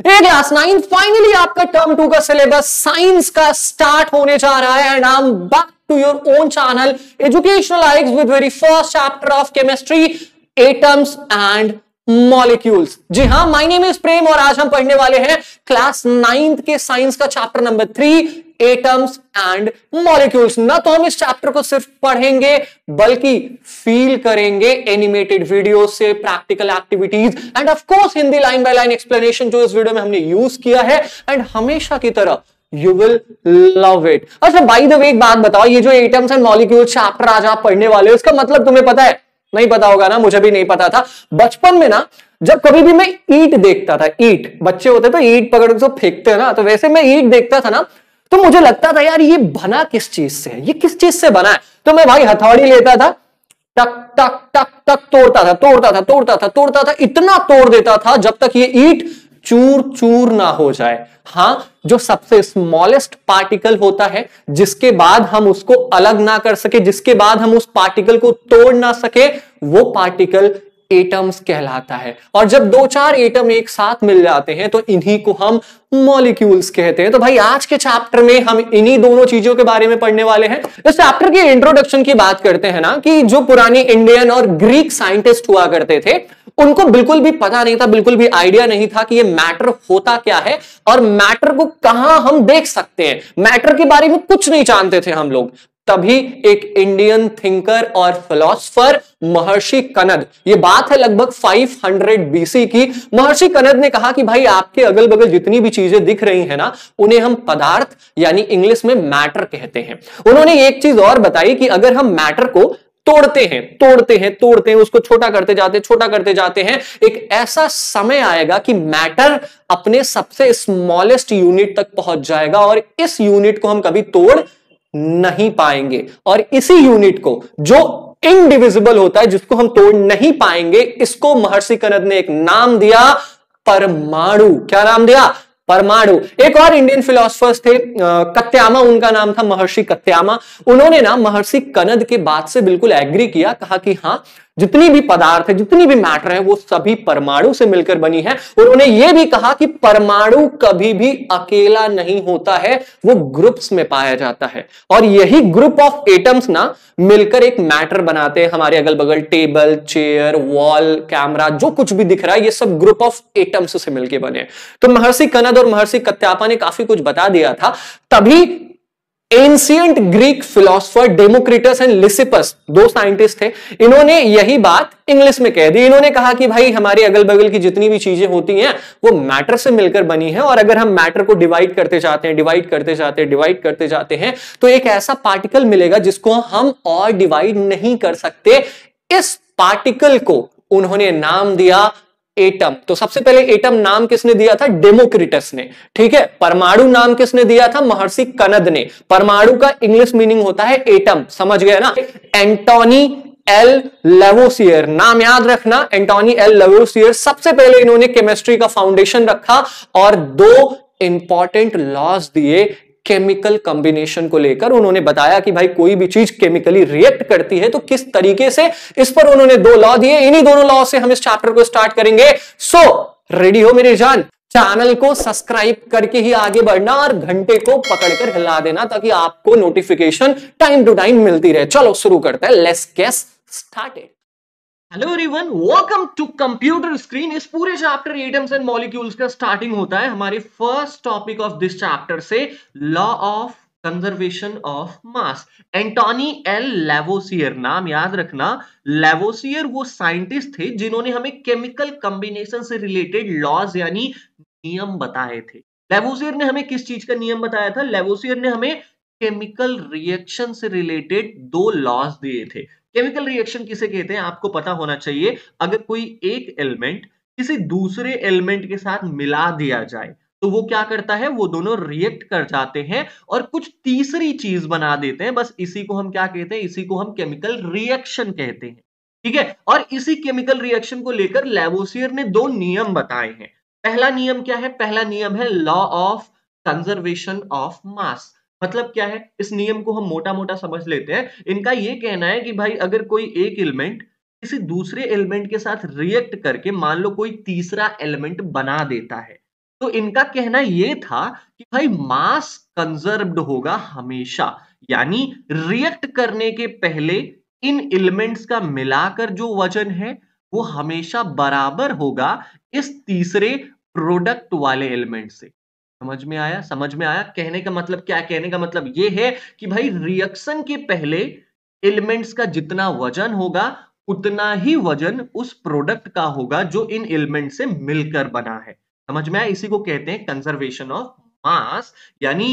Class nine finally आपका term two का syllabus science का स्टार्ट होने जा रहा है and I am back to your own channel educational ikes with very first chapter of chemistry atoms and molecules जी हां माय नेम इज प्रेम और आज हम पढ़ने वाले हैं क्लास नाइन्थ के साइंस का chapter number three atoms and molecules ना तो हम इस चैप्टर को सिर्फ पढ़ेंगे बल्कि फील करेंगे एनिमेटेड वीडियो से practical activities and of course Hindi line by line explanation जो इस वीडियो में हमने यूज किया है एंड हमेशा की तरह यू विल लव इट अच्छा बाई द वे एक बात बताओ ये जो एटम्स एंड मॉलिक्यूल्स चैप्टर आज आप पढ़ने वाले हो इसका मतलब तुम्हें पता है नहीं पता होगा ना मुझे भी नहीं पता था बचपन में ना जब कभी भी मैं ईट देखता था ईट बच्चे होते तो ईट पकड़ के फेंकते हैं ना तो वैसे मैं ईट देखता था ना तो मुझे लगता था यार ये बना किस चीज से है ये किस चीज से बना है तो मैं भाई हथौड़ी लेता था टक टक टक टक तोड़ता था तोड़ता था तोड़ता था तोड़ता था इतना तोड़ देता था जब तक ये ईट चूर चूर ना हो जाए हाँ जो सबसे स्मॉलेस्ट पार्टिकल होता है जिसके बाद हम उसको अलग ना कर सके जिसके बाद हम उस पार्टिकल को तोड़ ना सके वो पार्टिकल एटम्स कहलाता है और जब दो चार एटम एक साथ मिल जाते हैं तो इन्हीं को हम मॉलिक्यूल्स कहते हैं तो भाई आज के चैप्टर में हम इन्हीं दोनों चीजों के बारे में पढ़ने वाले हैं इस चैप्टर के इंट्रोडक्शन की बात करते हैं ना कि जो पुराने इंडियन और ग्रीक साइंटिस्ट हुआ करते थे उनको बिल्कुल भी पता नहीं था बिल्कुल भी आइडिया नहीं था कि ये मैटर होता क्या है और मैटर को कहां हम देख सकते हैं मैटर के बारे में कुछ नहीं जानते थे हम लोग तभी एक इंडियन थिंकर और फिलोसफर महर्षि कनद ये बात है लगभग 500 बीसी की महर्षि कनद ने कहा कि भाई आपके अगल बगल जितनी भी चीजें दिख रही हैं ना उन्हें हम पदार्थ यानी इंग्लिश में मैटर कहते हैं उन्होंने एक चीज और बताई कि अगर हम मैटर को तोड़ते हैं तोड़ते हैं तोड़ते हैं उसको छोटा करते जाते हैं छोटा करते जाते हैं एक ऐसा समय आएगा कि मैटर अपने सबसे स्मॉलेस्ट यूनिट तक पहुंच जाएगा और इस यूनिट को हम कभी तोड़ नहीं पाएंगे और इसी यूनिट को जो इनडिविजिबल होता है जिसको हम तोड़ नहीं पाएंगे इसको महर्षि कनद ने एक नाम दिया परमाणु क्या नाम दिया परमाणु एक और इंडियन फिलोसफर्स थे कत्यामा उनका नाम था महर्षि कत्यामा उन्होंने ना महर्षि कनद के बात से बिल्कुल एग्री किया कहा कि हाँ जितनी भी पदार्थ है जितनी भी मैटर है वो सभी परमाणु से मिलकर बनी है और उन्हें यह भी कहा कि परमाणु कभी भी अकेला नहीं होता है वो ग्रुप्स में पाया जाता है और यही ग्रुप ऑफ एटम्स ना मिलकर एक मैटर बनाते हैं हमारे अगल बगल टेबल चेयर वॉल कैमरा जो कुछ भी दिख रहा है ये सब ग्रुप ऑफ एटम्स से मिलकर बने तो महर्षि कनद और महर्षि कत्यापा ने काफी कुछ बता दिया था तभी ancient Greek philosopher Democritus and Leucippus दो साइंटिस्ट थे इन्होंने यही बात इंग्लिश में कह दी इन्होंने कहा कि भाई हमारे अगल बगल की जितनी भी चीजें होती हैं वो मैटर से मिलकर बनी है और अगर हम मैटर को डिवाइड करते जाते हैं डिवाइड करते जाते हैं डिवाइड करते जाते हैं तो एक ऐसा पार्टिकल मिलेगा जिसको हम और डिवाइड नहीं कर सकते इस पार्टिकल को उन्होंने नाम दिया एटम तो सबसे पहले एटम नाम किसने दिया था डेमोक्रिटस ने ठीक है परमाणु नाम किसने दिया था महर्षि कनद ने परमाणु का इंग्लिश मीनिंग होता है एटम समझ गए ना एंटोनी एल लेवोसियर नाम याद रखना एंटोनी एल लेवोसियर सबसे पहले इन्होंने केमिस्ट्री का फाउंडेशन रखा और दो इंपॉर्टेंट लॉज दिए केमिकल कॉम्बिनेशन को लेकर उन्होंने बताया कि भाई कोई भी चीज केमिकली रिएक्ट करती है तो किस तरीके से इस पर उन्होंने दो लॉ दिए इन्हीं दोनों लॉ से हम इस चैप्टर को स्टार्ट करेंगे सो so, रेडी हो मेरे जान चैनल को सब्सक्राइब करके ही आगे बढ़ना और घंटे को पकड़कर हिला देना ताकि आपको नोटिफिकेशन टाइम टू टाइम मिलती रहे चलो शुरू करते हैं let's get started hello everyone welcome to computer screen इस पूरे चैप्टर एटम्स एंड मॉलिक्यूल्स का स्टार्टिंग होता है हमारे first topic of this chapter से law of conservation of mass Antoine L Lavoisier नाम याद रखना लेवोसियर वो साइंटिस्ट थे जिन्होंने हमें केमिकल कॉम्बिनेशन से रिलेटेड लॉज यानी नियम बताए थे लेवोसियर ने हमें किस चीज का नियम बताया था लेवोसियर ने हमें केमिकल रिएक्शन से रिलेटेड दो लॉस दिए थे केमिकल रिएक्शन किसे कहते हैं आपको पता होना चाहिए अगर कोई एक एलिमेंट किसी दूसरे एलिमेंट के साथ मिला दिया जाए तो वो क्या करता है वो दोनों रिएक्ट कर जाते हैं और कुछ तीसरी चीज बना देते हैं बस इसी को हम क्या कहते हैं इसी को हम केमिकल रिएक्शन कहते हैं ठीक है और इसी केमिकल रिएक्शन को लेकर लेवोसियर ने दो नियम बताए हैं पहला नियम क्या है पहला नियम है law of conservation of mass मतलब क्या है इस नियम को हम मोटा मोटा समझ लेते हैं इनका यह कहना है कि भाई अगर कोई एक एलिमेंट किसी दूसरे एलिमेंट के साथ रिएक्ट करके मान लो कोई तीसरा एलिमेंट बना देता है तो इनका कहना यह था कि भाई मास कंजर्व्ड होगा हमेशा यानी रिएक्ट करने के पहले इन एलिमेंट्स का मिलाकर जो वजन है वो हमेशा बराबर होगा इस तीसरे प्रोडक्ट वाले एलिमेंट से समझ में आया समझ में आया कहने का मतलब क्या कहने का मतलब ये है कि भाई रिएक्शन के पहले एलिमेंट्स का जितना वजन होगा उतना ही वजन उस प्रोडक्ट का होगा जो इन एलिमेंट से मिलकर बना है समझ में आया इसी को कहते हैं कंजर्वेशन ऑफ मास यानी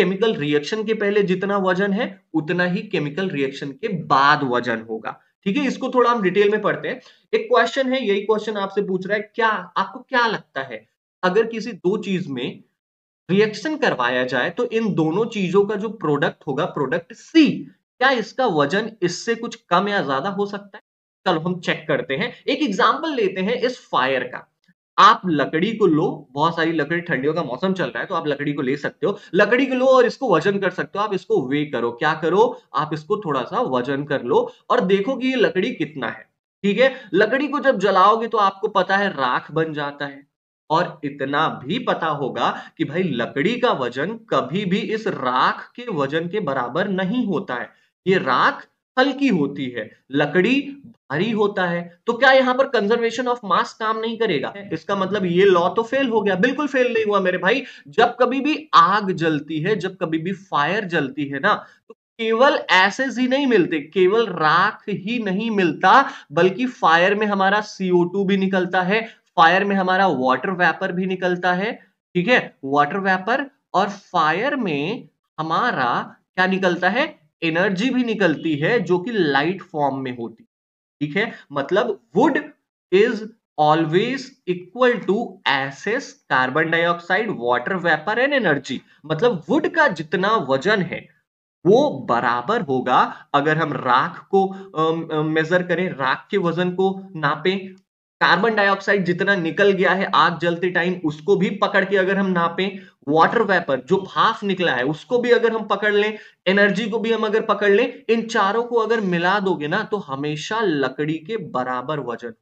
केमिकल रिएक्शन के पहले जितना वजन है उतना ही केमिकल रिएक्शन के बाद वजन होगा ठीक है इसको थोड़ा हम डिटेल में पढ़ते हैं एक क्वेश्चन है यही क्वेश्चन आपसे पूछ रहा है क्या आपको क्या लगता है अगर किसी दो चीज में रिएक्शन करवाया जाए तो इन दोनों चीजों का जो प्रोडक्ट होगा प्रोडक्ट सी क्या इसका वजन इससे कुछ कम या ज्यादा हो सकता है चलो हम चेक करते हैं एक एग्जाम्पल लेते हैं इस फायर का आप लकड़ी को लो बहुत सारी लकड़ी ठंडियों का मौसम चल रहा है तो आप लकड़ी को ले सकते हो लकड़ी को लो और इसको वजन कर सकते हो आप इसको वे करो क्या करो आप इसको थोड़ा सा वजन कर लो और देखो कि ये लकड़ी कितना है ठीक है लकड़ी को जब जलाओगे तो आपको पता है राख बन जाता है और इतना भी पता होगा कि भाई लकड़ी का वजन कभी भी इस राख के वजन के बराबर नहीं होता है ये राख हल्की होती है लकड़ी भारी होता है तो क्या यहां पर कंजर्वेशन ऑफ मास काम नहीं करेगा इसका मतलब ये लॉ तो फेल हो गया बिल्कुल फेल नहीं हुआ मेरे भाई जब कभी भी आग जलती है जब कभी भी फायर जलती है ना तो केवल ऐसे ही नहीं मिलते केवल राख ही नहीं मिलता बल्कि फायर में हमारा CO2 भी निकलता है फायर में हमारा वाटर वेपर भी निकलता है ठीक है वाटर वेपर और फायर में हमारा क्या निकलता है एनर्जी भी निकलती है जो कि लाइट फॉर्म में होती ठीक है मतलब wood is always equal to ashes carbon dioxide water vapour and energy मतलब वुड का जितना वजन है वो बराबर होगा अगर हम राख को मेजर करें राख के वजन को नापें कार्बन डाइऑक्साइड जितना निकल गया है आग जलते टाइम उसको भी पकड़ के अगर हम नापें वाटर वेपर जो भाफ निकला है उसको भी अगर हम पकड़ लें एनर्जी को भी हम अगर पकड़ लें इन चारों को अगर मिला दोगे ना तो हमेशा लकड़ी के बराबर वजन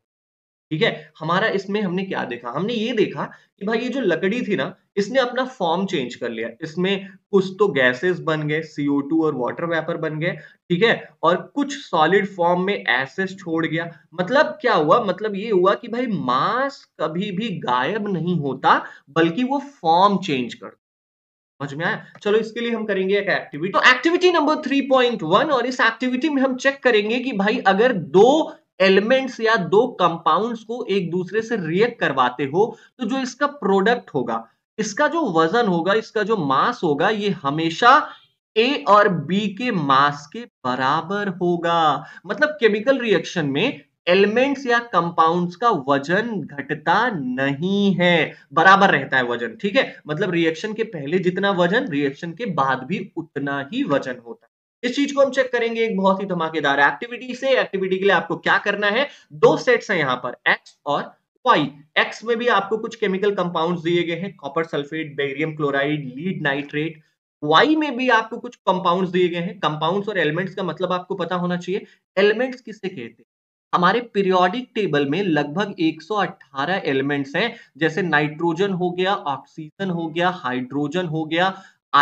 ठीक है हमारा इसमें हमने क्या देखा हमने ये देखा कि भाई ये जो लकड़ी थी ना इसने अपना फॉर्म चेंज कर लिया इसमें कुछ तो गैसेस बन गए CO2 और वाटर वेपर बन गए ठीक है और कुछ सॉलिड फॉर्म में एसेस छोड़ गया मतलब क्या हुआ मतलब ये हुआ कि भाई मास कभी भी गायब नहीं होता बल्कि वो फॉर्म चेंज कर समझ में आया चलो इसके लिए हम करेंगे एक एक्टिविटी तो एक्टिविटी नंबर 3.1 और इस एक्टिविटी में हम चेक करेंगे कि भाई अगर दो एलिमेंट्स या दो कंपाउंड्स को एक दूसरे से रिएक्ट करवाते हो तो जो इसका प्रोडक्ट होगा इसका जो वजन होगा इसका जो मास होगा ये हमेशा ए और बी के मास के बराबर होगा मतलब केमिकल रिएक्शन में एलिमेंट्स या कंपाउंड्स का वजन घटता नहीं है बराबर रहता है वजन ठीक है मतलब रिएक्शन के पहले जितना वजन रिएक्शन के बाद भी उतना ही वजन होता है इस चीज को हम चेक करेंगे एक बहुत ही धमाकेदार एक्टिविटी से एक्टिविटी के लिए आपको क्या करना है दो सेट्स हैं यहाँ पर एक्स और वाई एक्स में भी आपको कुछ केमिकल कंपाउंड्स दिए गए हैं copper sulphate barium chloride lead nitrate Y में भी आपको कुछ कंपाउंड्स दिए गए हैं कंपाउंड्स और एलिमेंट्स का मतलब आपको पता होना चाहिए एलिमेंट्स किसे कहते हैं हमारे पीरियोडिक टेबल में लगभग 118 एलिमेंट्स हैं जैसे नाइट्रोजन हो गया ऑक्सीजन हो गया हाइड्रोजन हो गया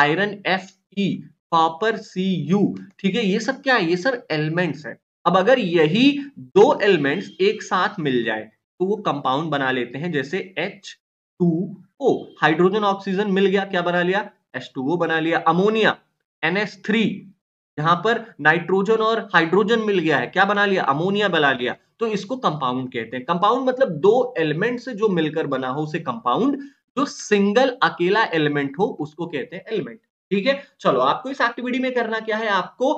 iron F E copper C U ठीक है ये सब क्या है ये सर एलिमेंट्स है अब अगर यही दो एलिमेंट्स एक साथ मिल जाए तो वो कंपाउंड बना लेते हैं जैसे H two O hydrogen oxygen मिल गया क्या बना लिया एच टू ओ बना लिया अमोनिया एन एस थ्री यहां पर नाइट्रोजन और हाइड्रोजन मिल गया है क्या बना लिया अमोनिया बना लिया तो इसको कंपाउंड कहते हैं कंपाउंड मतलब दो एलिमेंट से जो मिलकर बना हो उसे कंपाउंड जो सिंगल अकेला एलिमेंट हो उसको कहते हैं एलिमेंट ठीक है चलो आपको इस एक्टिविटी में करना क्या है आपको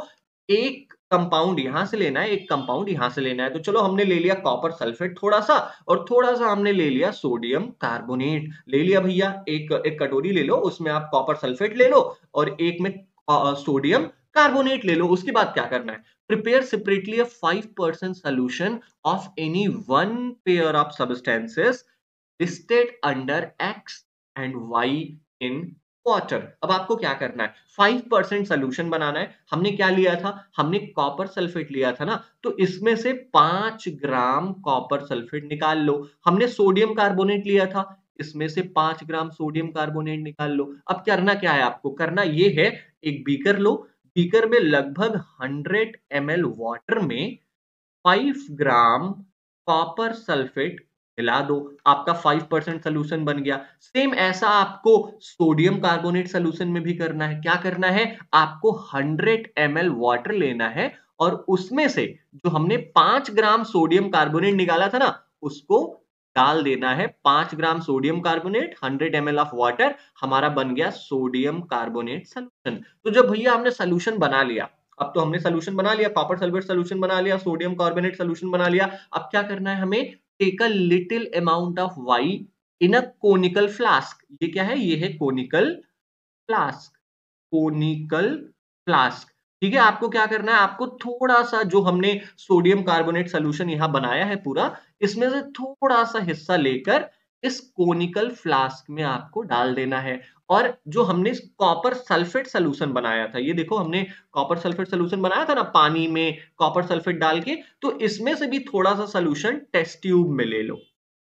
एक कंपाउंड यहां से लेना है एक कंपाउंड यहां से लेना है तो चलो हमने ले लिया कॉपर सल्फेट थोड़ा सा और थोड़ा सा हमने ले लिया सोडियम कार्बोनेट ले लिया भैया एक एक कटोरी ले लो उसमें आप कॉपर सल्फेट ले लो और एक में सोडियम कार्बोनेट ले लो उसके बाद क्या करना है separately a five percent solution of any one pair of substances listed under X and Y in water अब आपको क्या करना है फाइव परसेंट सोल्यूशन बनाना है हमने क्या लिया था हमने कॉपर सल्फेट लिया था ना तो इसमें से पांच ग्राम कॉपर सल्फेट निकाल लो हमने सोडियम कार्बोनेट लिया था इसमें से पांच ग्राम सोडियम कार्बोनेट निकाल लो अब करना क्या है आपको करना ये है एक बीकर लो बीकर में लगभग हंड्रेड एम वाटर में फाइव ग्राम कॉपर सल्फेट हिला दो आपका फाइव परसेंट सोल्यूशन बन गया सेम ऐसा आपको सोडियम कार्बोनेट सोल्यूशन में भी करना है क्या करना है आपको हंड्रेड एम एल वाटर लेना है और उसमें से जो हमने पांच ग्राम सोडियम कार्बोनेट निकाला था ना उसको डाल देना है पांच gram sodium carbonate hundred M of water हमारा बन गया सोडियम कार्बोनेट सोल्यूशन तो जब भैया हमने सोल्यूशन बना लिया अब तो हमने सोल्यूशन बना लिया कॉपर सल्फेट सोल्यूशन बना लिया सोडियम कार्बोनेट सोल्यूशन बना लिया अब क्या करना है हमें take a little amount of Y in a conical flask ये क्या है ये है कोनिकल फ्लास्क कोनिकल फ्लास्क ठीक है आपको क्या करना है आपको थोड़ा सा जो हमने सोडियम कार्बोनेट सोल्यूशन यहां बनाया है पूरा इसमें से थोड़ा सा हिस्सा लेकर इस कोनिकल फ्लास्क में आपको डाल देना है और जो हमने कॉपर सल्फेट सोल्यूशन बनाया था ये देखो हमने कॉपर सल्फेट सोल्यूशन बनाया था ना पानी में कॉपर सल्फेट डाल के तो इसमें से भी थोड़ा सा सोल्यूशन टेस्ट ट्यूब में ले लो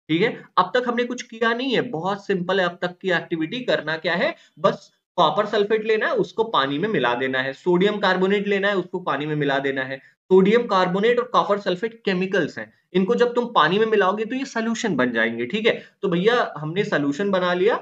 ठीक है अब तक हमने कुछ किया नहीं है बहुत सिंपल है अब तक की एक्टिविटी करना क्या है बस कॉपर सल्फेट लेना है उसको पानी में मिला देना है सोडियम कार्बोनेट लेना है उसको पानी में मिला देना है सोडियम कार्बोनेट और कॉपर सल्फेट केमिकल्स हैं इनको जब तुम पानी में मिलाओगे तो ये सोल्यूशन बन जाएंगे ठीक है तो भैया हमने सोल्यूशन बना लिया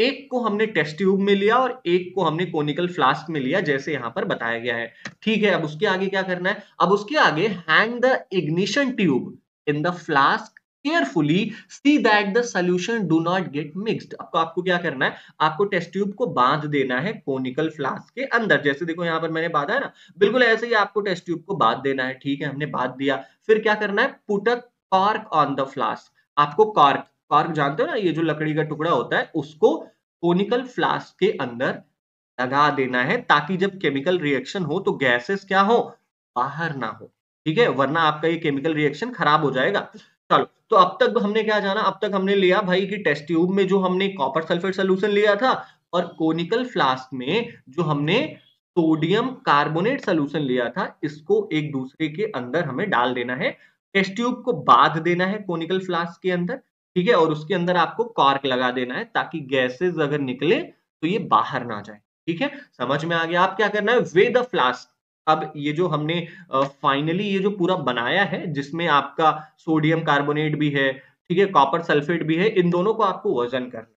एक को हमने टेस्ट ट्यूब में लिया और एक को हमने कोनिकल फ्लास्क में लिया जैसे यहाँ पर बताया गया है ठीक है अब उसके आगे क्या करना है अब उसके आगे hang the ignition tube in the flask carefully see that the solution do not get mixed आपको आपको क्या करना है आपको टेस्ट ट्यूब को बांध देना है कोनिकल फ्लास्क के अंदर जैसे देखो यहाँ पर मैंने बांधा है ना बिल्कुल ऐसे ही आपको टेस्ट ट्यूब को बांध देना है ठीक है हमने बांध दिया फिर क्या करना है put a cork on the flask आपको कॉर्क स्पार्क जानते हो ना ये जो लकड़ी का टुकड़ा होता है उसको कोनिकल फ्लास्क के अंदर लगा देना है ताकि जब केमिकल रिएक्शन हो तो गैसेस क्या हो बाहर ना हो ठीक है वरना आपका ये केमिकल रिएक्शन खराब हो जाएगा चलो तो अब तक हमने क्या जाना अब तक हमने लिया भाई कि टेस्ट ट्यूब में जो हमने कॉपर सल्फेट सोल्यूशन लिया था और कोनिकल फ्लास्क में जो हमने सोडियम कार्बोनेट सोल्यूशन लिया था इसको एक दूसरे के अंदर हमें डाल देना है टेस्ट ट्यूब को बांध देना है कोनिकल फ्लास्क के अंदर ठीक है और उसके अंदर आपको कार्क लगा देना है ताकि गैसेज अगर निकले तो ये बाहर ना जाए ठीक है समझ में आ गया आप क्या करना है वे द फ्लास्क अब ये जो हमने फाइनली ये जो पूरा बनाया है जिसमें आपका सोडियम कार्बोनेट भी है ठीक है कॉपर सल्फेट भी है इन दोनों को आपको वजन करना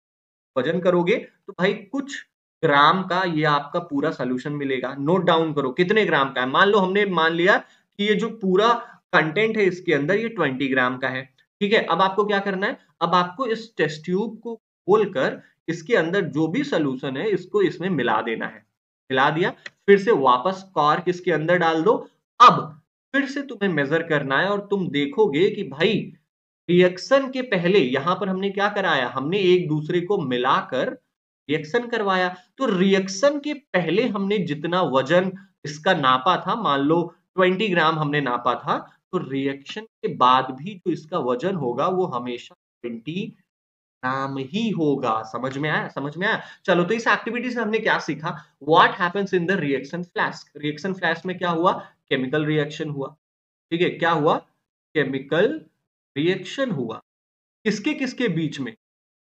वजन करोगे तो भाई कुछ ग्राम का ये आपका पूरा सोल्यूशन मिलेगा नोट डाउन करो कितने ग्राम का है मान लो हमने मान लिया कि ये जो पूरा कंटेंट है इसके अंदर ये 20 ग्राम का है ठीक है अब आपको क्या करना है अब आपको इस टेस्ट ट्यूब को खोलकर इसके अंदर जो भी सोल्यूशन है इसको इसमें मिला देना है मिला दिया फिर से वापस कॉर्क इसके अंदर डाल दो अब फिर से तुम्हें मेजर करना है और तुम देखोगे कि भाई रिएक्शन के पहले यहां पर हमने क्या कराया हमने एक दूसरे को मिलाकर रिएक्शन करवाया तो रिएक्शन के पहले हमने जितना वजन इसका नापा था मान लो 20 ग्राम हमने नापा था तो रिएक्शन के बाद भी जो इसका वजन होगा वो हमेशा ट्वेंटी नाम ही होगा समझ में आया समझ में आया चलो तो इस एक्टिविटी से हमने क्या सीखा what happens in the reaction flask reaction flask में क्या हुआ केमिकल रिएक्शन हुआ ठीक है क्या हुआ केमिकल रिएक्शन हुआ किसके किसके बीच में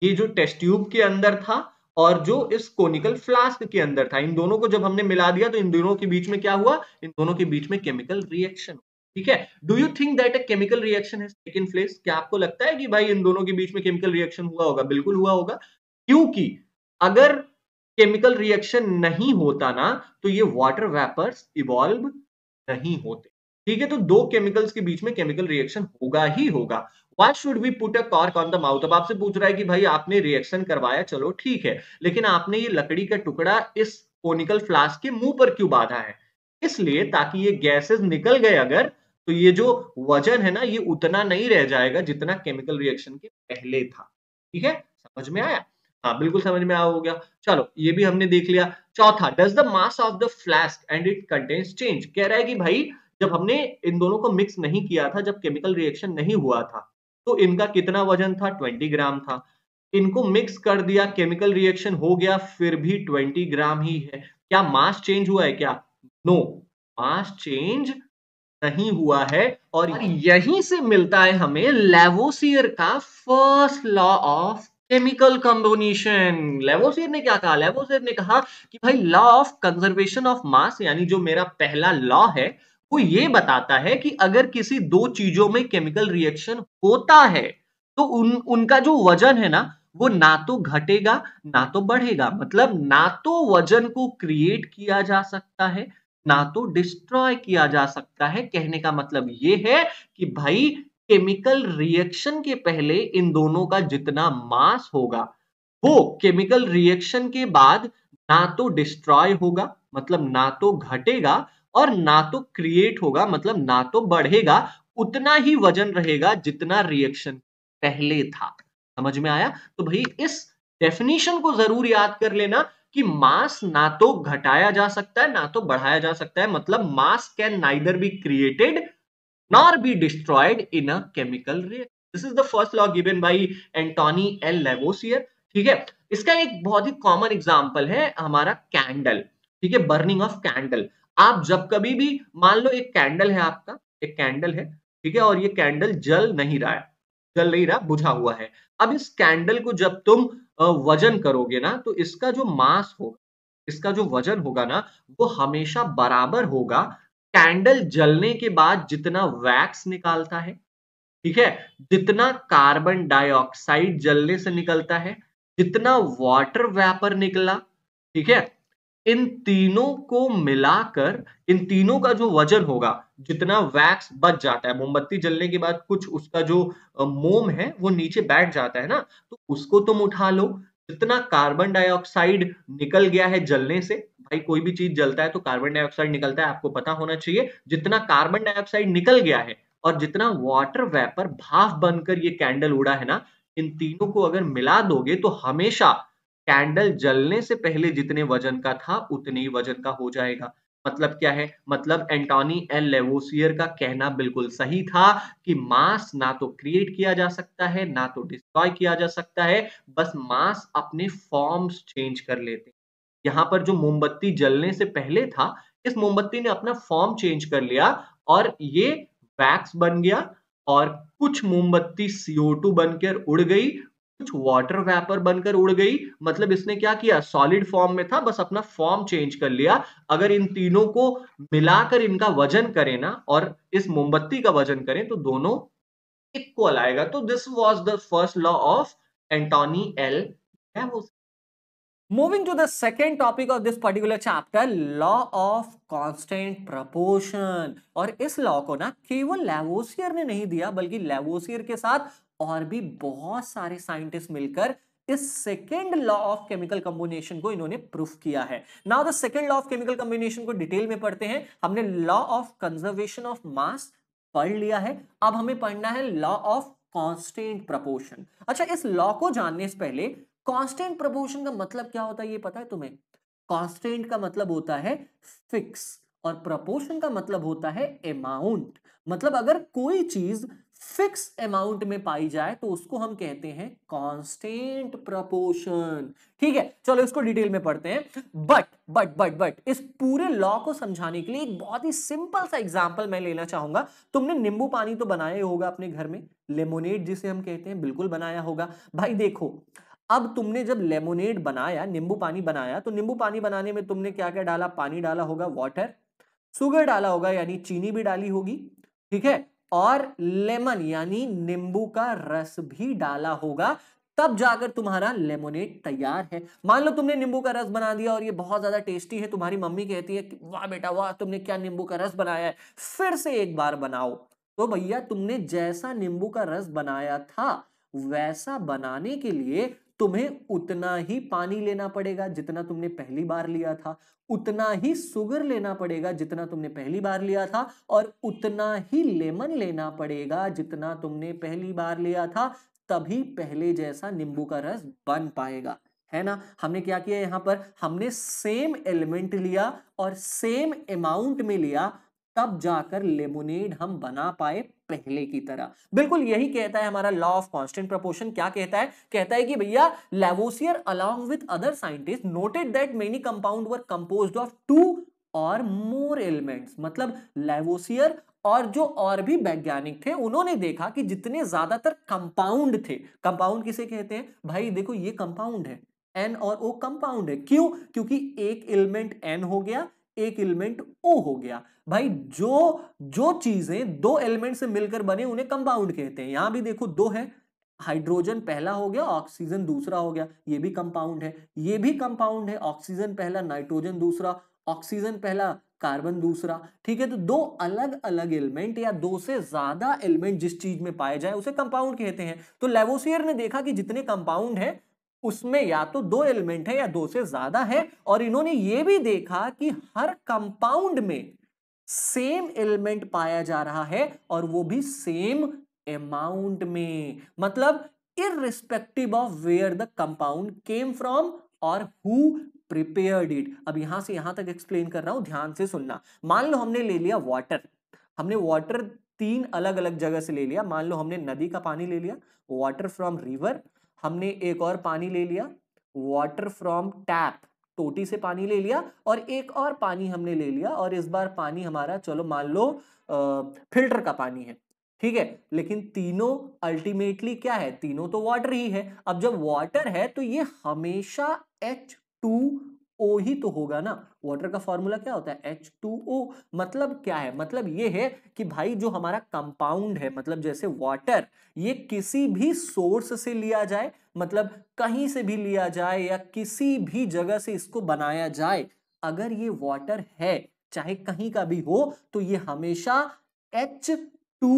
ये जो टेस्ट ट्यूब के अंदर था और जो इस कोनिकल फ्लास्क के अंदर था इन दोनों को जब हमने मिला दिया तो इन दोनों के बीच में क्या हुआ इन दोनों के बीच में केमिकल रिएक्शन ठीक है do you think that a chemical reaction has place क्या आपको लगता है कि भाई इन दोनों के बीच में केमिकल रिएक्शन हुआ होगा बिल्कुल हुआ होगा क्योंकि अगर केमिकल रिएक्शन नहीं होता ना तो ये वाटर वेपर्स इवॉल्व नहीं होते ठीक है तो दो केमिकल्स के बीच में केमिकल रिएक्शन होगा ही होगा why should we put a cork on the mouth अब आपसे पूछ रहा है कि भाई आपने रिएक्शन करवाया चलो ठीक है लेकिन आपने ये लकड़ी का टुकड़ा इस कोनिकल फ्लास्क के मुंह पर क्यों बांधा है इसलिए ताकि ये गैसेस निकल गए अगर तो ये जो वजन है ना ये उतना नहीं रह जाएगा जितना केमिकल रिएक्शन के पहले था ठीक है समझ में आया हाँ बिल्कुल समझ में आया हो गया चलो ये भी हमने देख लिया चौथा does the mass of the flask and it contents change कह रहा है कि भाई जब हमने इन दोनों को मिक्स नहीं किया था जब केमिकल रिएक्शन नहीं हुआ था तो इनका कितना वजन था 20 ग्राम था इनको मिक्स कर दिया केमिकल रिएक्शन हो गया फिर भी 20 ग्राम ही है क्या मास चेंज हुआ है क्या नो मास चेंज नहीं हुआ है और यहीं से मिलता है हमें लेवोसियर का first law of chemical combination Lavoisier ने क्या कहा लेवोसियर ने कहा कि भाई law of conservation of mass यानी जो मेरा पहला लॉ है वो ये बताता है कि अगर किसी दो चीजों में केमिकल रिएक्शन होता है तो उन उनका जो वजन है ना वो ना तो घटेगा ना तो बढ़ेगा मतलब ना तो वजन को क्रिएट किया जा सकता है ना तो डिस्ट्रॉय किया जा सकता है कहने का मतलब ये है कि भाई केमिकल रिएक्शन के पहले इन दोनों का जितना मास होगा वो केमिकल रिएक्शन के बाद ना तो डिस्ट्रॉय होगा मतलब ना तो घटेगा और ना तो क्रिएट होगा मतलब ना तो बढ़ेगा उतना ही वजन रहेगा जितना रिएक्शन पहले था समझ में आया तो भाई इस डेफिनेशन को जरूर याद कर लेना कि मास ना तो घटाया जा सकता है ना तो बढ़ाया जा सकता है मतलब mass can neither be created nor be destroyed in a chemical reaction this is the first law given by Antoine L Lavoisier ठीक है इसका एक बहुत ही कॉमन एग्जाम्पल है हमारा कैंडल ठीक है बर्निंग ऑफ कैंडल आप जब कभी भी मान लो एक कैंडल है आपका एक कैंडल है ठीक है और ये कैंडल जल नहीं रहा है जल नहीं रहा बुझा हुआ है अब इस कैंडल को जब तुम वजन करोगे ना तो इसका जो मास होगा इसका जो वजन होगा ना वो हमेशा बराबर होगा कैंडल जलने के बाद जितना वैक्स निकालता है ठीक है जितना कार्बन डाइऑक्साइड जलने से निकलता है जितना वाटर वेपर निकला ठीक है इन तीनों को मिलाकर इन तीनों का जो वजन होगा जितना वैक्स बच जाता है मोमबत्ती जलने के बाद कुछ उसका जो मोम है वो नीचे बैठ जाता है ना तो उसको तुम उठा लो जितना कार्बन डाइऑक्साइड निकल गया है जलने से भाई कोई भी चीज जलता है तो कार्बन डाइऑक्साइड निकलता है आपको पता होना चाहिए जितना कार्बन डाइऑक्साइड निकल गया है और जितना वाटर वेपर भाफ बनकर ये कैंडल उड़ा है ना इन तीनों को अगर मिला दोगे तो हमेशा कैंडल जलने से पहले जितने वजन का था उतने ही वजन का हो जाएगा मतलब क्या है मतलब एंटोनी एल लेवोसियर का कहना बिल्कुल सही था कि मास ना तो क्रिएट किया जा सकता है ना तो डिस्ट्रॉय किया जा सकता है बस मास अपने फॉर्म्स चेंज कर लेते यहां पर जो मोमबत्ती जलने से पहले था इस मोमबत्ती ने अपना फॉर्म चेंज कर लिया और ये वैक्स बन गया और कुछ मोमबत्ती CO2 बनकर उड़ गई कुछ वाटर वेपर बनकर उड़ गई मतलब इसने क्या किया सॉलिड फॉर्म में था बस अपना फॉर्म चेंज कर लिया अगर इन तीनों को मिलाकर इनका वजन करें ना और इस मोमबत्ती का वजन करें तो दोनों इक्वल आएगा तो this was the first law of Antoine L moving to the second topic of this particular chapter law of constant proportion और इस लॉ को ना केवल लेवोसियर ने नहीं दिया बल्कि लेवोसियर के साथ और भी बहुत सारे साइंटिस्ट मिलकर इस second law of chemical combination को इन्होंने प्रूफ किया है now the second law of chemical combination को डिटेल में पढ़ते हैं हमने law of conservation of mass पढ़ लिया है अब हमें पढ़ना है लॉ ऑफ कॉन्स्टेंट प्रपोर्शन अच्छा इस लॉ को जानने से पहले कॉन्स्टेंट प्रपोर्शन का मतलब क्या होता है ये पता है तुम्हें कॉन्स्टेंट का मतलब होता है फिक्स और प्रपोर्शन का मतलब होता है अमाउंट मतलब अगर कोई चीज फिक्स अमाउंट में पाई जाए तो उसको हम कहते हैं कांस्टेंट प्रपोर्शन ठीक है चलो इसको डिटेल में पढ़ते हैं बट बट बट बट इस पूरे लॉ को समझाने के लिए एक बहुत ही सिंपल सा एग्जांपल मैं लेना चाहूंगा तुमने नींबू पानी तो बनाया होगा अपने घर में लेमोनेड जिसे हम कहते हैं बिल्कुल बनाया होगा भाई देखो अब तुमने जब लेमोनेड बनाया नींबू पानी बनाया तो नींबू पानी बनाने में तुमने क्या क्या डाला पानी डाला होगा वाटर सुगर डाला होगा यानी चीनी भी डाली होगी ठीक है और लेमन यानी नींबू का रस भी डाला होगा तब जाकर तुम्हारा लेमोनेट तैयार है मान लो तुमने नींबू का रस बना दिया और ये बहुत ज्यादा टेस्टी है तुम्हारी मम्मी कहती है वाह बेटा वाह तुमने क्या नींबू का रस बनाया है फिर से एक बार बनाओ तो भैया तुमने जैसा नींबू का रस बनाया था वैसा बनाने के लिए तुम्हें उतना ही पानी लेना पड़ेगा जितना तुमने पहली बार लिया था उतना ही सुगर लेना पड़ेगा जितना तुमने पहली बार लिया था और उतना ही लेमन लेना पड़ेगा जितना तुमने पहली बार लिया था तभी पहले जैसा नींबू का रस बन पाएगा है ना हमने क्या किया यहां पर हमने सेम एलिमेंट लिया और सेम अमाउंट में लिया तब जाकर लेमोनेड हम बना पाए पहले की तरह बिल्कुल यही कहता है हमारा लॉ ऑफ कांस्टेंट प्रोपोर्शन क्या कहता है कहता है कि भैया Lavoisier along with other scientist noted that many compound were composed of two or more elements मतलब लेवोसियर और जो और भी वैज्ञानिक थे उन्होंने देखा कि जितने ज्यादातर कंपाउंड थे कंपाउंड किसे कहते हैं भाई देखो ये कंपाउंड है एन और ओ कंपाउंड है क्यों क्योंकि एक एलिमेंट एन हो गया एक एलिमेंट ओ हो गया भाई जो जो चीजें दो एलिमेंट से मिलकर बने उन्हें कंपाउंड कहते हैं यहां भी देखो दो है हाइड्रोजन पहला हो गया ऑक्सीजन दूसरा हो गया ये भी कंपाउंड है ये भी कंपाउंड है ऑक्सीजन पहला नाइट्रोजन दूसरा ऑक्सीजन पहला कार्बन दूसरा ठीक है तो दो अलग अलग एलिमेंट या दो से ज्यादा एलिमेंट जिस चीज में पाए जाए उसे कंपाउंड कहते हैं तो लेवोसियर ने देखा कि जितने कंपाउंड हैं उसमें या तो दो एलिमेंट है या दो से ज्यादा है और इन्होंने ये भी देखा कि हर कंपाउंड में सेम एलिमेंट पाया जा रहा है और वो भी सेम अमाउंट में मतलब irrespective of where the compound came from or who prepared it अब यहां से यहां तक एक्सप्लेन कर रहा हूं ध्यान से सुनना मान लो हमने ले लिया वाटर हमने वाटर तीन अलग अलग जगह से ले लिया मान लो हमने नदी का पानी ले लिया वाटर फ्रॉम रिवर हमने एक और पानी ले लिया वाटर फ्रॉम टैप टोटी से पानी ले लिया और एक और पानी हमने ले लिया और इस बार पानी हमारा चलो मान लो फिल्टर का पानी है ठीक है लेकिन तीनों अल्टीमेटली क्या है तीनों तो वाटर ही है अब जब वाटर है तो ये हमेशा एच टू ओ ही तो होगा ना वाटर का फॉर्मूला क्या होता है एच टू ओ मतलब क्या है मतलब ये है कि भाई जो हमारा कंपाउंड है मतलब जैसे वाटर ये किसी भी सोर्स से लिया जाए मतलब कहीं से भी लिया जाए या किसी भी जगह से इसको बनाया जाए अगर ये वाटर है चाहे कहीं का भी हो तो ये हमेशा एच टू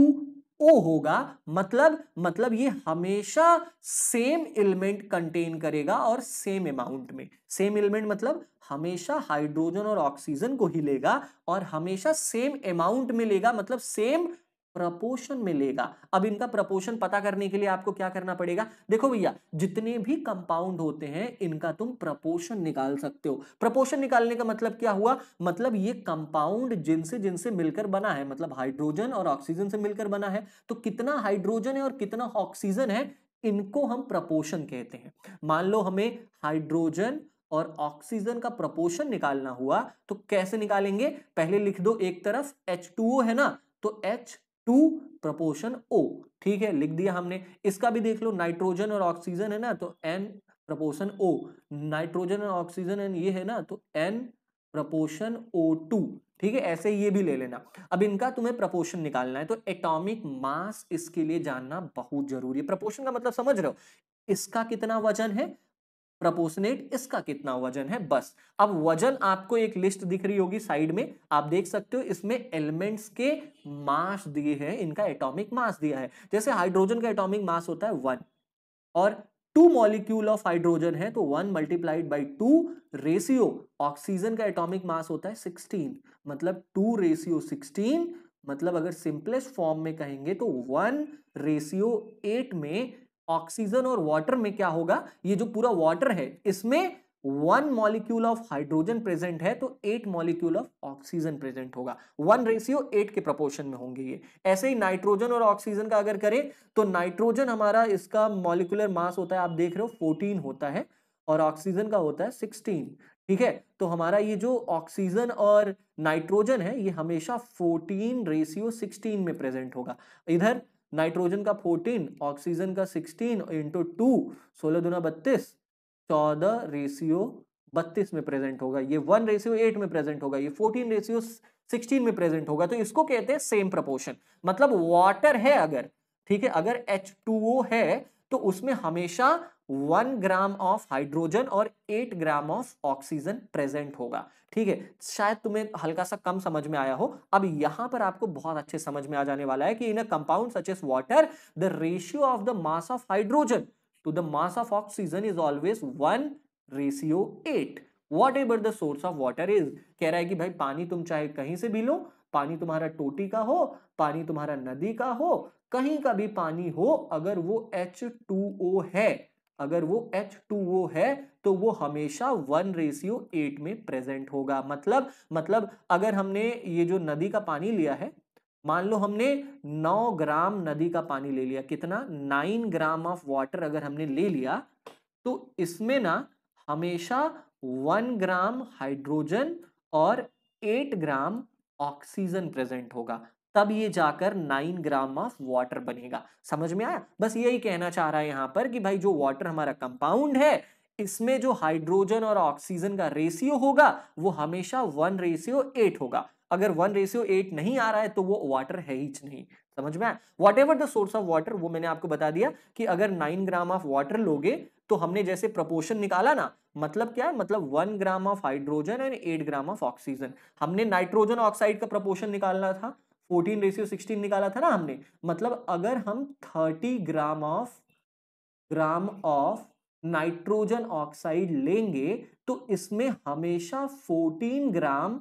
ओ होगा मतलब मतलब ये हमेशा सेम एलिमेंट कंटेन करेगा और सेम अमाउंट में सेम एलिमेंट मतलब हमेशा हाइड्रोजन और ऑक्सीजन को ही लेगा और हमेशा सेम अमाउंट में लेगा मतलब सेम प्रपोशन मिलेगा अब इनका प्रपोशन पता करने के लिए आपको क्या करना पड़ेगा देखो भैया जितने भी कंपाउंड होते हैं इनका तुम प्रपोशन निकाल सकते हो प्रपोशन निकालने का मतलब क्या हुआ मतलब ये कंपाउंड जिनसे जिनसे मिलकर बना है मतलब हाइड्रोजन और ऑक्सीजन से मिलकर बना है तो कितना हाइड्रोजन है और कितना ऑक्सीजन है इनको हम प्रपोशन कहते हैं मान लो हमें हाइड्रोजन और ऑक्सीजन का प्रपोशन निकालना हुआ तो कैसे निकालेंगे पहले लिख दो एक तरफ एच है ना तो H टू प्रपोशन ओ ठीक है लिख दिया हमने इसका भी देख लो नाइट्रोजन और ऑक्सीजन है ना तो एन प्रपोशन ओ नाइट्रोजन और ऑक्सीजन एन ये है ना तो एन प्रपोशन ओ टू ठीक है ऐसे ये भी ले लेना अब इनका तुम्हें प्रपोशन निकालना है तो एटॉमिक मास इसके लिए जानना बहुत जरूरी है प्रपोशन का मतलब समझ रहे हो इसका कितना वजन है प्रपोर्शनेट इसका कितना वजन है बस अब वजन आपको एक लिस्ट दिख रही होगी साइड में आप देख सकते हो इसमें एलिमेंट्स के मास दिए हैं इनका एटॉमिक मास दिया है जैसे हाइड्रोजन का एटॉमिक मास होता है वन और टू मॉलिक्यूल ऑफ हाइड्रोजन है तो one multiplied by two ratio oxygen का एटॉमिक मास होता है सिक्सटीन मतलब टू रेशियो सिक्सटीन मतलब अगर सिंपलेस्ट फॉर्म में कहेंगे तो वन रेशियो एट में ऑक्सीजन और वाटर में क्या होगा ये जो पूरा वाटर है इसमें one molecule of hydrogen present है तो eight molecule of oxygen present होगा वन रेशियो एट के प्रपोर्शन में होंगे ये ऐसे ही नाइट्रोजन और ऑक्सीजन का अगर करें तो नाइट्रोजन हमारा इसका मॉलिकुलर मास होता है आप देख रहे हो फोर्टीन होता है और ऑक्सीजन का होता है सिक्सटीन ठीक है तो हमारा ये जो ऑक्सीजन और नाइट्रोजन है ये हमेशा 14 रेशियो 16 में प्रेजेंट होगा इधर नाइट्रोजन का फोर्टीन ऑक्सीजन का सिक्सटीन इंटू टू सोलह दुना बत्तीस चौदह रेशियो बत्तीस में प्रेजेंट होगा ये वन रेशियो एट में प्रेजेंट होगा ये फोर्टीन रेशियो सिक्सटीन में प्रेजेंट होगा तो इसको कहते हैं सेम प्रपोर्शन मतलब वाटर है अगर ठीक है अगर एच टू ओ है तो उसमें हमेशा वन ग्राम ऑफ हाइड्रोजन और eight gram of oxygen present होगा ठीक है शायद तुम्हें हल्का सा कम समझ में आया हो अब यहां पर आपको बहुत अच्छे समझ में आ जाने वाला है कि in a compound such as water the ratio of the mass of hydrogen to the mass of oxygen is always one ratio eight whatever the source of water is कह रहा है कि भाई पानी तुम चाहे कहीं से भी लो पानी तुम्हारा टोटी का हो पानी तुम्हारा नदी का हो कहीं का भी पानी हो अगर वो H2O है अगर वो H2O है तो वो हमेशा वन रेशियो एट में प्रेजेंट होगा मतलब मतलब अगर हमने ये जो नदी का पानी लिया है मान लो हमने 9 ग्राम नदी का पानी ले लिया कितना 9 ग्राम ऑफ वाटर अगर हमने ले लिया तो इसमें ना हमेशा 1 ग्राम हाइड्रोजन और 8 ग्राम ऑक्सीजन प्रेजेंट होगा तब ये जाकर नाइन ग्राम ऑफ वाटर बनेगा समझ में आया बस यही कहना चाह रहा है यहाँ पर कि भाई जो वाटर हमारा कंपाउंड है इसमें जो हाइड्रोजन और ऑक्सीजन का रेशियो होगा वो हमेशा वन रेशियो एट होगा अगर वन रेशियो एट नहीं आ रहा है तो वो वाटर है ही नहीं समझ में आया whatever the source of water वो मैंने आपको बता दिया कि अगर नाइन ग्राम ऑफ वाटर लोगे तो हमने जैसे प्रपोर्शन निकाला ना मतलब क्या है मतलब one gram of hydrogen and eight gram of oxygen हमने नाइट्रोजन ऑक्साइड का प्रपोर्शन निकालना था फोर्टीन रेशियो सिक्सटीन निकाला था ना हमने मतलब अगर हम thirty gram of gram of nitrogen oxide लेंगे तो इसमें हमेशा फोर्टीन ग्राम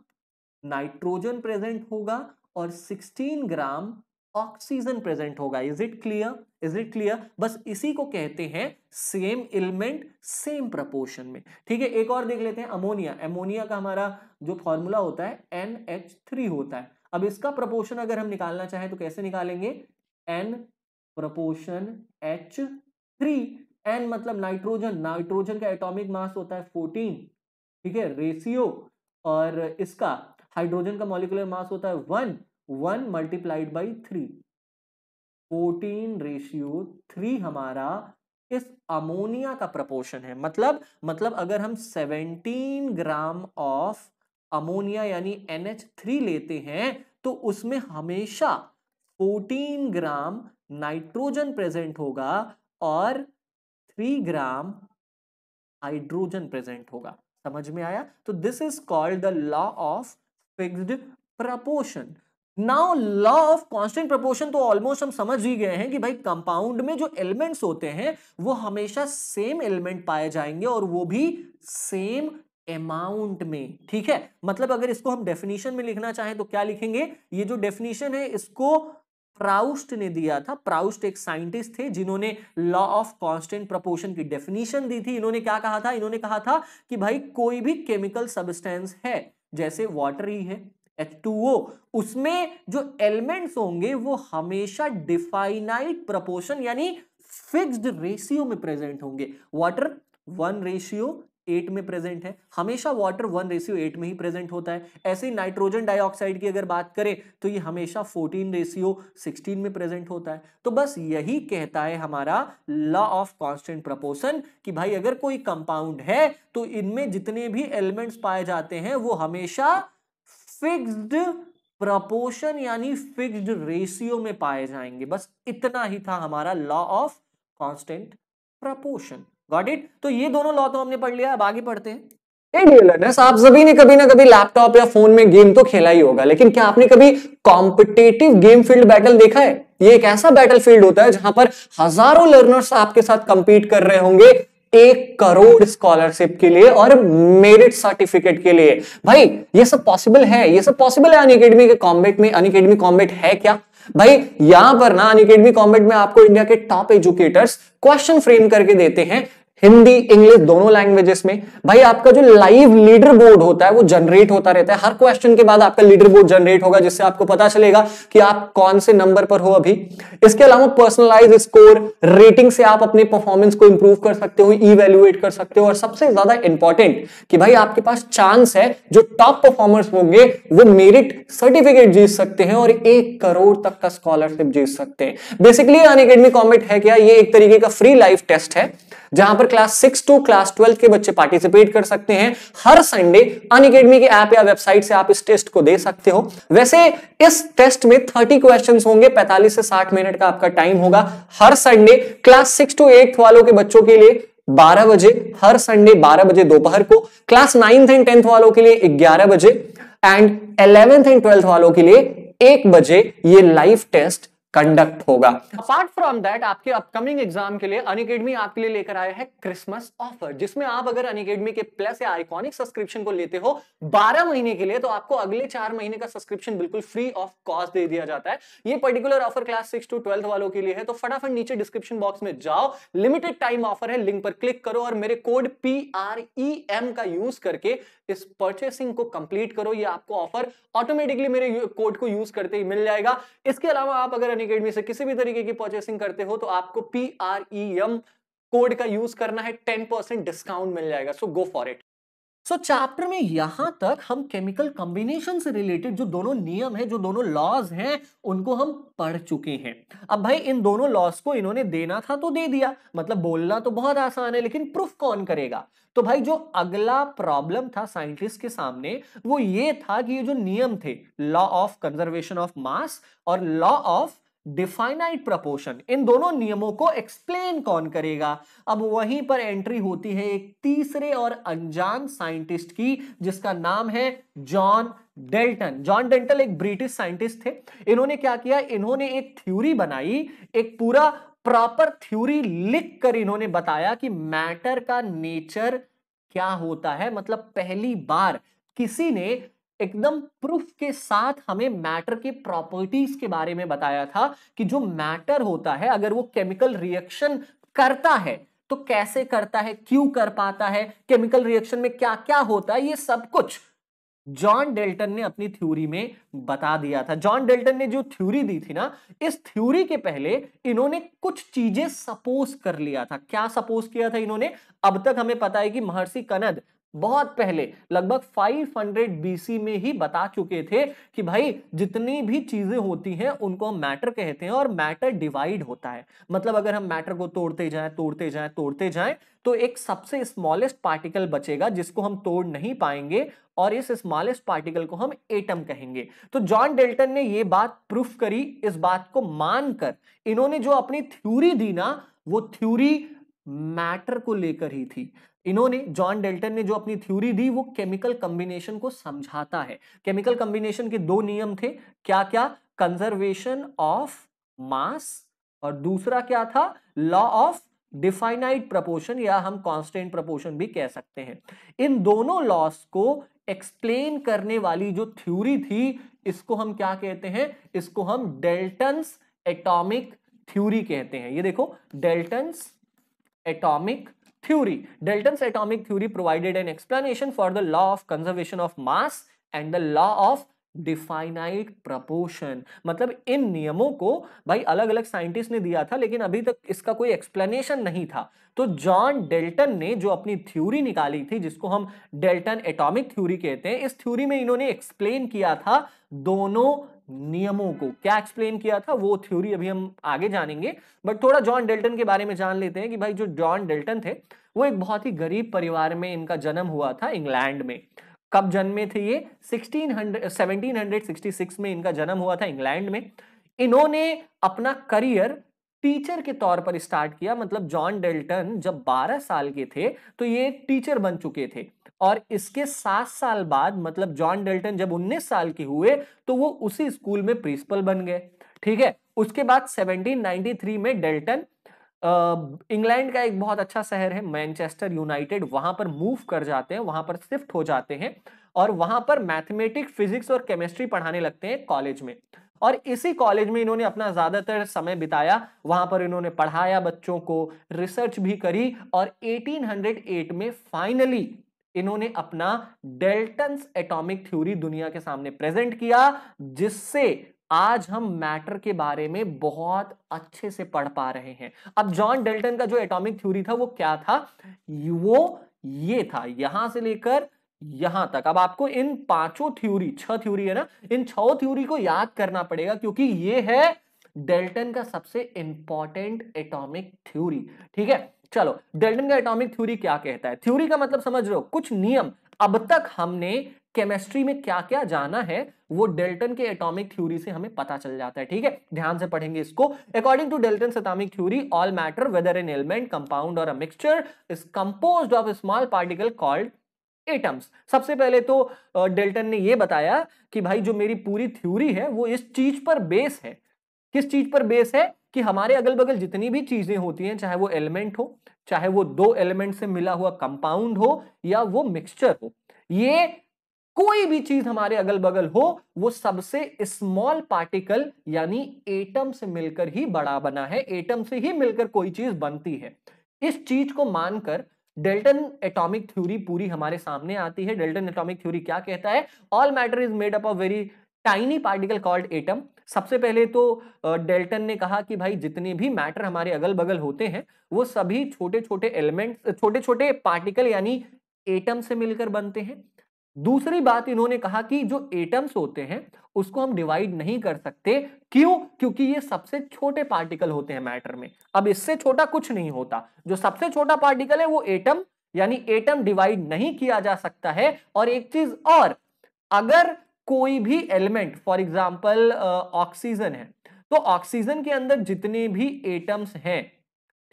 नाइट्रोजन प्रेजेंट होगा और सिक्सटीन ग्राम ऑक्सीजन प्रेजेंट होगा is it clear is it clear बस इसी को कहते हैं सेम एलिमेंट सेम प्रपोर्शन में ठीक है एक और देख लेते हैं अमोनिया अमोनिया का हमारा जो फॉर्मूला होता है एन एच थ्री होता है अब इसका प्रपोर्शन अगर हम निकालना चाहें तो कैसे निकालेंगे N proportion H three N मतलब नाइट्रोजन नाइट्रोजन का एटॉमिक मास होता है फोर्टीन ठीक है रेशियो और इसका हाइड्रोजन का मॉलिकुलर मास होता है one one multiplied by three fourteen ratio three हमारा इस अमोनिया का प्रपोर्शन है मतलब मतलब अगर हम सेवेंटीन ग्राम ऑफ अमोनिया यानी NH3 लेते हैं तो उसमें हमेशा 14 ग्राम नाइट्रोजन प्रेजेंट होगा और 3 ग्राम हाइड्रोजन प्रेजेंट होगा समझ में आया तो this is called the law of fixed proportion now law of constant proportion तो ऑलमोस्ट हम समझ ही गए हैं कि भाई कंपाउंड में जो एलिमेंट्स होते हैं वो हमेशा सेम एलिमेंट पाए जाएंगे और वो भी सेम अमाउंट में ठीक है मतलब अगर इसको हम डेफिनेशन में लिखना चाहें तो क्या लिखेंगे ये जो डेफिनेशन है इसको प्राउस्ट ने दिया था प्राउस्ट एक साइंटिस्ट थे जिन्होंने लॉ ऑफ कांस्टेंट प्रोपोर्शन की डेफिनेशन दी थी इन्होंने क्या कहा था इन्होंने कहा था कि भाई कोई भी केमिकल सब्सटेंस है जैसे वाटर ही है H2O उसमें जो एलिमेंट्स होंगे वो हमेशा डिफाइनाइट प्रोपोर्शन यानी फिक्स्ड रेशियो में प्रेजेंट होंगे वाटर वन रेशियो एट में प्रेजेंट है हमेशा वाटर वन रेशियो एट में ही प्रेजेंट होता है ऐसे ही नाइट्रोजन डाइऑक्साइड की अगर बात करें तो ये हमेशा फोर्टीन रेशियो सिक्सटीन में प्रेजेंट होता है तो बस यही कहता है हमारा लॉ ऑफ कॉन्स्टेंट प्रपोशन कि भाई अगर कोई कंपाउंड है तो इनमें जितने भी एलिमेंट्स पाए जाते हैं वो हमेशा फिक्स्ड प्रपोर्शन यानी फिक्स्ड रेशियो में पाए जाएंगे बस इतना ही था हमारा law of constant proportion got it तो ये दोनों लॉ तो हमने पढ़ लिया अब आगे पढ़ते हैं डियलरनेस आप सभी ने कभी ना कभी लैपटॉप या फोन में गेम तो खेला ही होगा लेकिन क्या आपने कभी कॉम्पिटेटिव गेम फील्ड बैटल देखा है ये एक ऐसा बैटल फील्ड होता है जहां पर हजारों लर्नर्स आपके साथ कंपीट कर रहे होंगे एक करोड़ स्कॉलरशिप के लिए और मेरिट सर्टिफिकेट के लिए भाई ये सब पॉसिबल है ये सब पॉसिबल है अनकेडमी के कॉम्बेट में अनकेडमी कॉम्बेट है क्या भाई यहां पर ना अनकेडमी कॉम्बेट में आपको इंडिया के टॉप एजुकेटर्स क्वेश्चन फ्रेम करके देते हैं हिंदी इंग्लिश दोनों लैंग्वेजेस में भाई आपका जो लाइव लीडर बोर्ड होता है वो जनरेट होता रहता है हर क्वेश्चन के बाद आपका लीडर बोर्ड जनरेट होगा जिससे आपको पता चलेगा कि आप कौन से नंबर पर हो अभी इसके अलावा पर्सनलाइज स्कोर रेटिंग से आप अपने परफॉर्मेंस को इंप्रूव कर सकते हो इवेल्युएट कर सकते हो और सबसे ज्यादा इंपॉर्टेंट कि भाई आपके पास चांस है जो टॉप परफॉर्मर्स होंगे वो मेरिट सर्टिफिकेट जीत सकते हैं और एक करोड़ तक का स्कॉलरशिप जीत सकते हैं बेसिकली अन अकेडमी कॉमेंट है क्या ये एक तरीके का फ्री लाइफ टेस्ट है जहां पर class six to class twelfth के बच्चे पार्टिसिपेट कर सकते हैं हर संडे अन अकेडमी के ऐप या वेबसाइट से आप इस टेस्ट को दे सकते हो वैसे इस टेस्ट में थर्टी क्वेश्चन होंगे पैंतालीस से साठ मिनट का आपका टाइम होगा हर Sunday class six to eighth वालों के बच्चों के लिए 12 बजे हर संडे 12 बजे दोपहर को क्लास नाइन्थ एंड टेंथ वालों के लिए 11 बजे एंड 11th एंड ट्वेल्थ वालों के लिए एक बजे ये लाइव टेस्ट कंडक्ट होगा अपार्ट फ्रॉम दैट आपके अपकमिंग एग्जाम के लिए अनकेडमी आपके लिए लेकर आया है क्रिसमस ऑफर जिसमें आप अगर अनकेडमी के प्लस या आइकॉनिक सब्सक्रिप्शन को लेते हो 12 महीने के लिए तो आपको अगले चार महीने का सब्सक्रिप्शन बिल्कुल फ्री ऑफ कॉस्ट दे दिया जाता है ये particular offer class six to twelfth वालों के लिए है तो फटाफट नीचे डिस्क्रिप्शन बॉक्स में जाओ लिमिटेड टाइम ऑफर है लिंक पर क्लिक करो और मेरे कोड पी e का यूज करके इस परचेसिंग को कंप्लीट करो ये आपको ऑफर ऑटोमेटिकली मेरे कोड को यूज करते ही मिल जाएगा इसके अलावा आप अगर अनकेडमी से किसी भी तरीके की परचेसिंग करते हो तो आपको P R E M code का यूज करना है टेन परसेंट डिस्काउंट मिल जाएगा so go for it so so, chapter में यहां तक हम केमिकल कॉम्बिनेशन से रिलेटेड जो दोनों नियम है जो दोनों लॉज हैं उनको हम पढ़ चुके हैं अब भाई इन दोनों लॉज को इन्होंने देना था तो दे दिया मतलब बोलना तो बहुत आसान है लेकिन प्रूफ कौन करेगा तो भाई जो अगला प्रॉब्लम था साइंटिस्ट के सामने वो ये था कि ये जो नियम थे law of conservation of mass और लॉ ऑफ डिफाइनाइट प्रपोर्शन इन दोनों नियमों को एक्सप्लेन कौन करेगा अब वहीं पर एंट्री होती है एक तीसरे और अनजान साइंटिस्ट की जिसका नाम है जॉन डेल्टन जॉन डेल्टन एक ब्रिटिश साइंटिस्ट थे इन्होंने क्या किया इन्होंने एक थ्योरी बनाई एक पूरा प्रॉपर थ्योरी लिख कर इन्होंने बताया कि मैटर का नेचर क्या होता है मतलब पहली बार किसी ने एकदम प्रूफ के साथ हमें मैटर के प्रॉपर्टीज के बारे में बताया था कि जो मैटर होता है अगर वो केमिकल रिएक्शन करता है तो कैसे करता है क्यों कर पाता है केमिकल रिएक्शन में क्या क्या होता है ये सब कुछ जॉन डेल्टन ने अपनी थ्योरी में बता दिया था जॉन डेल्टन ने जो थ्योरी दी थी ना इस थ्योरी के पहले इन्होंने कुछ चीजें सपोज कर लिया था क्या सपोज किया था इन्होंने अब तक हमें पता है कि महर्षि कनद बहुत पहले लगभग 500 बीसी में ही बता चुके थे कि भाई जितनी भी चीजें होती हैं उनको हम मैटर कहते हैं और मैटर डिवाइड होता है मतलब अगर हम मैटर को तोड़ते जाएं तोड़ते जाएं तोड़ते जाएं तो एक सबसे स्मॉलेस्ट पार्टिकल बचेगा जिसको हम तोड़ नहीं पाएंगे और इस स्मॉलेस्ट पार्टिकल को हम एटम कहेंगे तो जॉन डेल्टन ने ये बात प्रूफ करी इस बात को मानकर इन्होंने जो अपनी थ्यूरी दी ना वो थ्यूरी मैटर को लेकर ही थी इन्होंने जॉन डेल्टन ने जो अपनी थ्योरी दी वो केमिकल कॉम्बिनेशन को समझाता है केमिकल कॉम्बिनेशन के दो नियम थे क्या क्या कंजर्वेशन ऑफ मास और दूसरा क्या था लॉ ऑफ डिफाइनाइट प्रपोर्शन या हम कांस्टेंट प्रपोर्शन भी कह सकते हैं इन दोनों लॉस को एक्सप्लेन करने वाली जो थ्योरी थी इसको हम क्या कहते हैं इसको हम डेल्टन्स एटॉमिक थ्योरी कहते हैं ये देखो Dalton's atomic theory. Dalton's atomic theory provided an explanation for the law of conservation of mass and the law of definite proportion मतलब इन नियमों को भाई अलग अलग साइंटिस्ट ने दिया था लेकिन अभी तक इसका कोई एक्सप्लेनेशन नहीं था तो जॉन डेल्टन ने जो अपनी थ्योरी निकाली थी जिसको हम डेल्टन एटॉमिक थ्योरी कहते हैं इस थ्योरी में इन्होंने एक्सप्लेन किया था दोनों नियमों को क्या एक्सप्लेन किया था वो थ्योरी अभी हम आगे जानेंगे बट थोड़ा जॉन डेल्टन के बारे में जान लेते हैं कि भाई जो जॉन डेल्टन थे वो एक बहुत ही गरीब परिवार में इनका जन्म हुआ था इंग्लैंड में कब जन्मे थे ये 1600 1766 में इनका जन्म हुआ था इंग्लैंड में इन्होंने अपना करियर टीचर के तौर पर स्टार्ट किया मतलब जॉन डेल्टन जब 12 साल के थे तो ये टीचर बन चुके थे और इसके सात साल बाद मतलब जॉन डेल्टन जब 19 साल के हुए तो वो उसी स्कूल में प्रिंसिपल बन गए ठीक है उसके बाद 1793 में डेल्टन इंग्लैंड का एक बहुत अच्छा शहर है मैनचेस्टर यूनाइटेड वहां पर मूव कर जाते हैं वहां पर शिफ्ट हो जाते हैं और वहां पर मैथमेटिक्स फिजिक्स और केमिस्ट्री पढ़ाने लगते हैं कॉलेज में और इसी कॉलेज में इन्होंने अपना ज़्यादातर समय बिताया वहां पर इन्होंने पढ़ाया बच्चों को रिसर्च भी करी और 1808 में फाइनली इन्होंने अपना डेल्टन एटॉमिक थ्योरी दुनिया के सामने प्रेजेंट किया जिससे आज हम मैटर के बारे में बहुत अच्छे से पढ़ पा रहे हैं अब जॉन डेल्टन का जो एटॉमिक थ्योरी था वो क्या था वो ये था यहां से लेकर यहां तक अब आपको इन पांचों थ्योरी छह थ्योरी है ना इन छह थ्योरी को याद करना पड़ेगा क्योंकि ये है डेल्टन का सबसे इंपॉर्टेंट एटॉमिक थ्योरी ठीक है चलो डेल्टन का एटॉमिक थ्योरी क्या कहता है थ्योरी का मतलब समझ लो कुछ नियम अब तक हमने केमिस्ट्री में क्या क्या जाना है वो डेल्टन के एटॉमिक थ्योरी से हमें पता चल जाता है ठीक है ध्यान से पढ़ेंगे इसको according to Dalton atomic theory all matter whether an element compound और a mixture is composed of small particle called atoms सबसे पहले तो डेल्टन ने यह बताया कि भाई जो मेरी पूरी थ्योरी है वो इस चीज पर बेस है किस चीज पर बेस है कि हमारे अगल बगल जितनी भी चीजें होती हैं चाहे वो एलिमेंट हो चाहे वो दो एलिमेंट से मिला हुआ कंपाउंड हो या वो मिक्सचर हो ये कोई भी चीज हमारे अगल बगल हो वो सबसे स्मॉल पार्टिकल यानी एटम से मिलकर ही बड़ा बना है एटम से ही मिलकर कोई चीज बनती है इस चीज को मानकर डेल्टन एटॉमिक थ्योरी पूरी हमारे सामने आती है डेल्टन एटॉमिक थ्योरी क्या कहता है all matter is made up of very tiny particle called atom सबसे पहले तो डेल्टन ने कहा कि भाई जितने भी मैटर हमारे अगल बगल होते हैं वो सभी छोटे छोटे एलिमेंट्स छोटे छोटे पार्टिकल यानी एटम से मिलकर बनते हैं दूसरी बात इन्होंने कहा कि जो एटम्स होते हैं उसको हम डिवाइड नहीं कर सकते क्यों क्योंकि ये सबसे छोटे पार्टिकल होते हैं मैटर में अब इससे छोटा कुछ नहीं होता जो सबसे छोटा पार्टिकल है वो एटम यानी एटम डिवाइड नहीं किया जा सकता है और एक चीज और अगर कोई भी एलिमेंट फॉर एग्जाम्पल ऑक्सीजन है तो ऑक्सीजन के अंदर जितने भी एटम्स हैं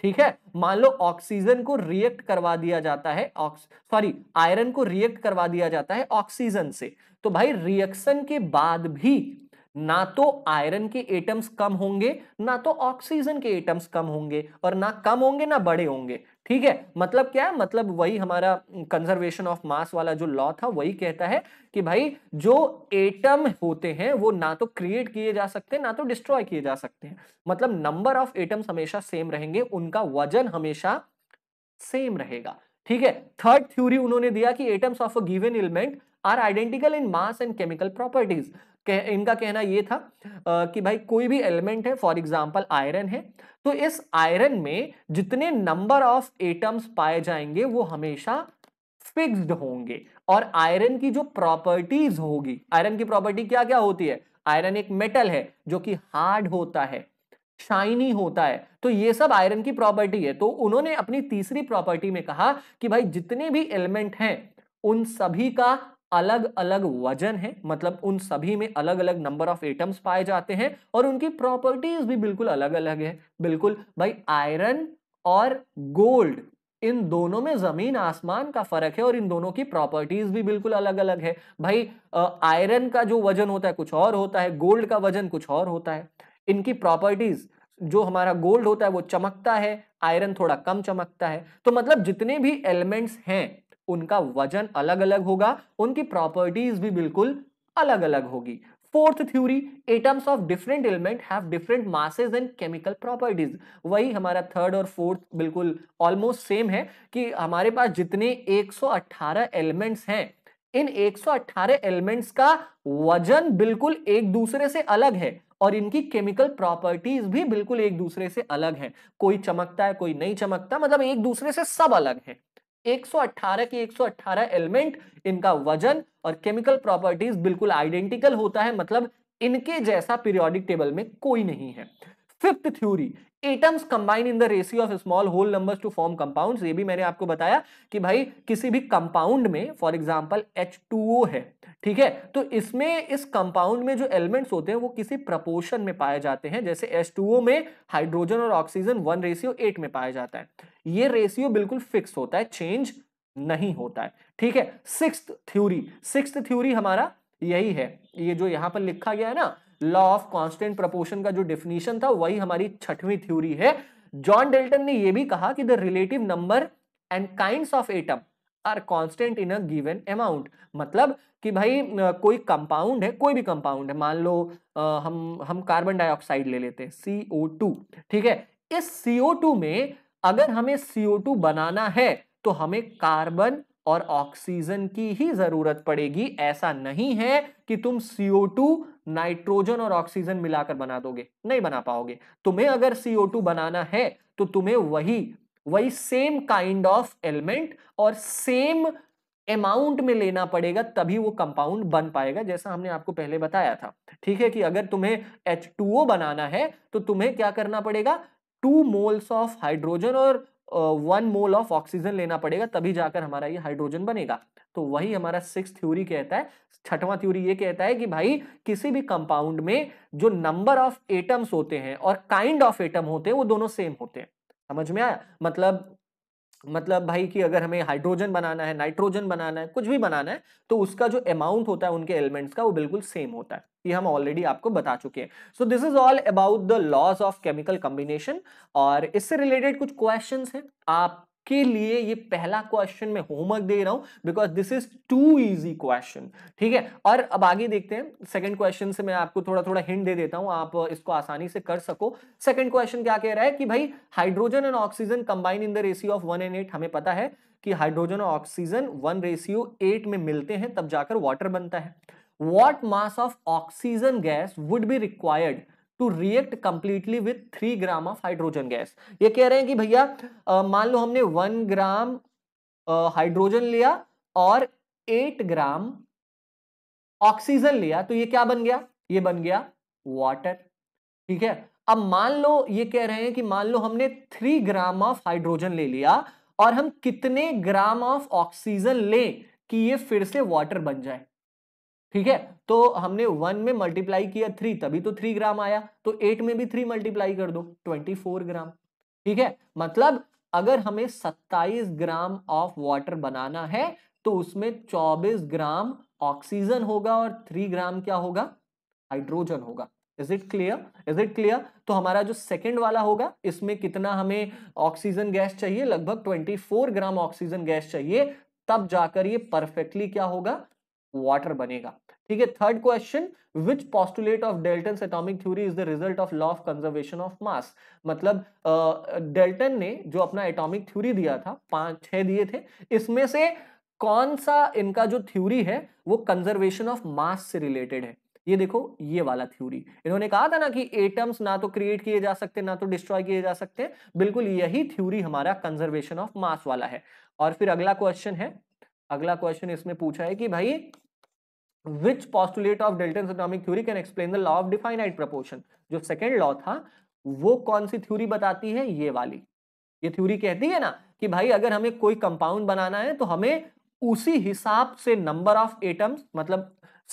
ठीक है मान लो ऑक्सीजन को रिएक्ट करवा दिया जाता है सॉरी आयरन को रिएक्ट करवा दिया जाता है ऑक्सीजन से तो भाई रिएक्शन के बाद भी ना तो आयरन के एटम्स कम होंगे ना तो ऑक्सीजन के एटम्स कम होंगे और ना कम होंगे ना बड़े होंगे ठीक है मतलब क्या है मतलब वही हमारा कंजर्वेशन ऑफ मास वाला जो लॉ था वही कहता है कि भाई जो एटम होते हैं वो ना तो क्रिएट किए जा सकते हैं ना तो डिस्ट्रॉय किए जा सकते हैं मतलब नंबर ऑफ एटम्स हमेशा सेम रहेंगे उनका वजन हमेशा सेम रहेगा ठीक है थर्ड थ्योरी उन्होंने दिया कि atoms of a given element are identical in mass and chemical properties कह, इनका कहना ये था आ, कि भाई कोई भी एलिमेंट है फॉर एग्जाम्पल आयरन है तो इस आयरन में जितने नंबर ऑफ एटम्स पाए जाएंगे वो हमेशा फिक्स्ड होंगे और आयरन की जो प्रॉपर्टीज होगी आयरन की प्रॉपर्टी क्या क्या होती है आयरन एक मेटल है जो कि हार्ड होता है शाइनी होता है तो ये सब आयरन की प्रॉपर्टी है तो उन्होंने अपनी तीसरी प्रॉपर्टी में कहा कि भाई जितने भी एलिमेंट हैं उन सभी का अलग अलग वजन है मतलब उन सभी में अलग अलग नंबर ऑफ एटम्स पाए जाते हैं और उनकी प्रॉपर्टीज भी बिल्कुल अलग अलग है बिल्कुल भाई आयरन और गोल्ड इन दोनों में जमीन आसमान का फर्क है और इन दोनों की प्रॉपर्टीज भी बिल्कुल अलग अलग है भाई आयरन का जो वजन होता है कुछ और होता है गोल्ड का वजन कुछ और होता है इनकी प्रॉपर्टीज जो हमारा गोल्ड होता है वो चमकता है आयरन थोड़ा कम चमकता है तो मतलब जितने भी एलिमेंट्स हैं उनका वजन अलग अलग होगा उनकी प्रॉपर्टीज भी बिल्कुल अलग अलग होगी fourth theory atoms of different element have different masses and chemical properties वही हमारा थर्ड और फोर्थ बिल्कुल ऑलमोस्ट सेम है कि हमारे पास जितने 118 एलिमेंट्स हैं इन 118 एलिमेंट्स का वजन बिल्कुल एक दूसरे से अलग है और इनकी केमिकल प्रॉपर्टीज भी बिल्कुल एक दूसरे से अलग है कोई चमकता है कोई नहीं चमकता मतलब एक दूसरे से सब अलग है 118 के 118 एलिमेंट इनका वजन और केमिकल प्रॉपर्टीज बिल्कुल आइडेंटिकल होता है मतलब इनके जैसा पीरियोडिक टेबल में कोई नहीं है fifth theory atoms combine in the ratio of small whole numbers to form compounds ये भी मैंने आपको बताया कि भाई किसी भी कंपाउंड में फॉर एग्जांपल H2O है ठीक है तो इसमें इस कंपाउंड में जो एलिमेंट्स होते हैं वो किसी प्रपोर्शन में पाए जाते हैं जैसे एस में हाइड्रोजन और ऑक्सीजन वन रेशियो एट में पाया जाता है ये रेशियो बिल्कुल फिक्स होता है चेंज नहीं होता है ठीक है सिक्स थ्योरी सिक्स थ्योरी हमारा यही है ये जो यहां पर लिखा गया है ना लॉ ऑफ कांस्टेंट प्रपोर्शन का जो डेफिनेशन था वही हमारी छठवीं थ्योरी है जॉन डेल्टन ने यह भी कहा कि the relative number and kind of atom are constant in a given amount मतलब कि भाई कोई कंपाउंड है कोई भी कंपाउंड है मान लो हम हम कार्बन डाइऑक्साइड ले लेते हैं टू ठीक है इस टू में अगर हमें टू बनाना है तो हमें कार्बन और ऑक्सीजन की ही जरूरत पड़ेगी ऐसा नहीं है कि तुम CO2 नाइट्रोजन और ऑक्सीजन मिलाकर बना दोगे नहीं बना पाओगे तुम्हें अगर CO2 बनाना है तो तुम्हें वही वही सेम काइंड ऑफ एलिमेंट और सेम अमाउंट में लेना पड़ेगा तभी वो कंपाउंड बन पाएगा जैसा हमने आपको पहले बताया था ठीक है कि अगर तुम्हें एच बनाना है तो तुम्हें क्या करना पड़ेगा टू मोल्स ऑफ हाइड्रोजन और वन मोल ऑफ ऑक्सीजन लेना पड़ेगा तभी जाकर हमारा ये हाइड्रोजन बनेगा तो वही हमारा सिक्स थ्योरी कहता है छठवां थ्योरी ये कहता है कि भाई किसी भी कंपाउंड में जो नंबर ऑफ एटम्स होते हैं और काइंड ऑफ एटम होते हैं वो दोनों सेम होते हैं समझ में आया मतलब मतलब भाई कि अगर हमें हाइड्रोजन बनाना है नाइट्रोजन बनाना है कुछ भी बनाना है तो उसका जो अमाउंट होता है उनके एलिमेंट्स का वो बिल्कुल सेम होता है ये हम ऑलरेडी आपको बता चुके हैं so this is all about the laws of chemical combination और इससे रिलेटेड कुछ क्वेश्चन हैं आप आपके लिए ये पहला क्वेश्चन मैं होमवर्क दे रहा हूं because this is too easy question ठीक है और अब आगे देखते हैं सेकंड क्वेश्चन से मैं आपको थोड़ा थोड़ा हिंट दे देता हूं आप इसको आसानी से कर सको सेकंड क्वेश्चन क्या कह रहा है कि भाई hydrogen and oxygen combine in the ratio of one and eight हमें पता है कि हाइड्रोजन और ऑक्सीजन वन रेशियो एट में मिलते हैं तब जाकर वाटर बनता है what mass of oxygen gas would be required to react completely with three gram of hydrogen gas ये कह रहे हैं कि भैया मान लो हमने वन ग्राम हाइड्रोजन लिया और एट ग्राम ऑक्सीजन लिया तो ये क्या बन गया ये बन गया वाटर ठीक है अब मान लो ये कह रहे हैं कि मान लो हमने थ्री ग्राम ऑफ हाइड्रोजन ले लिया और हम कितने ग्राम ऑफ ऑक्सीजन लें कि ये फिर से वाटर बन जाए ठीक है तो हमने वन में मल्टीप्लाई किया थ्री तभी तो थ्री ग्राम आया तो एट में भी थ्री मल्टीप्लाई कर दो ट्वेंटी फोर ग्राम ठीक है मतलब अगर हमें सत्ताईस ग्राम ऑफ वाटर बनाना है तो उसमें चौबीस ग्राम ऑक्सीजन होगा और थ्री ग्राम क्या होगा हाइड्रोजन होगा is it clear is it clear तो हमारा जो सेकेंड वाला होगा इसमें कितना हमें ऑक्सीजन गैस चाहिए लगभग ट्वेंटी ग्राम ऑक्सीजन गैस चाहिए तब जाकर ये परफेक्टली क्या होगा वाटर बनेगा ठीक है third question which postulate of Dalton atomic theory is the result of law of conservation of mass मतलब डेल्टन uh, ने जो अपना एटॉमिक थ्योरी दिया था पांच छह दिए थे इसमें से कौन सा इनका जो थ्योरी है वो कंजर्वेशन ऑफ मास से रिलेटेड है ये देखो ये वाला थ्योरी इन्होंने कहा था ना कि एटम्स ना तो क्रिएट किए जा सकते ना तो डिस्ट्रॉय किए जा सकते बिल्कुल यही थ्योरी हमारा कंजर्वेशन ऑफ मास वाला है और फिर अगला क्वेश्चन है अगला क्वेश्चन इसमें पूछा है कि भाई which postulate of Dalton economic theory can explain the law of definite proportion जो सेकेंड लॉ था वो कौन सी थ्योरी बताती है ये वाली ये थ्योरी कहती है ना कि भाई अगर हमें कोई कंपाउंड बनाना है तो हमें उसी हिसाब से नंबर ऑफ एटम्स मतलब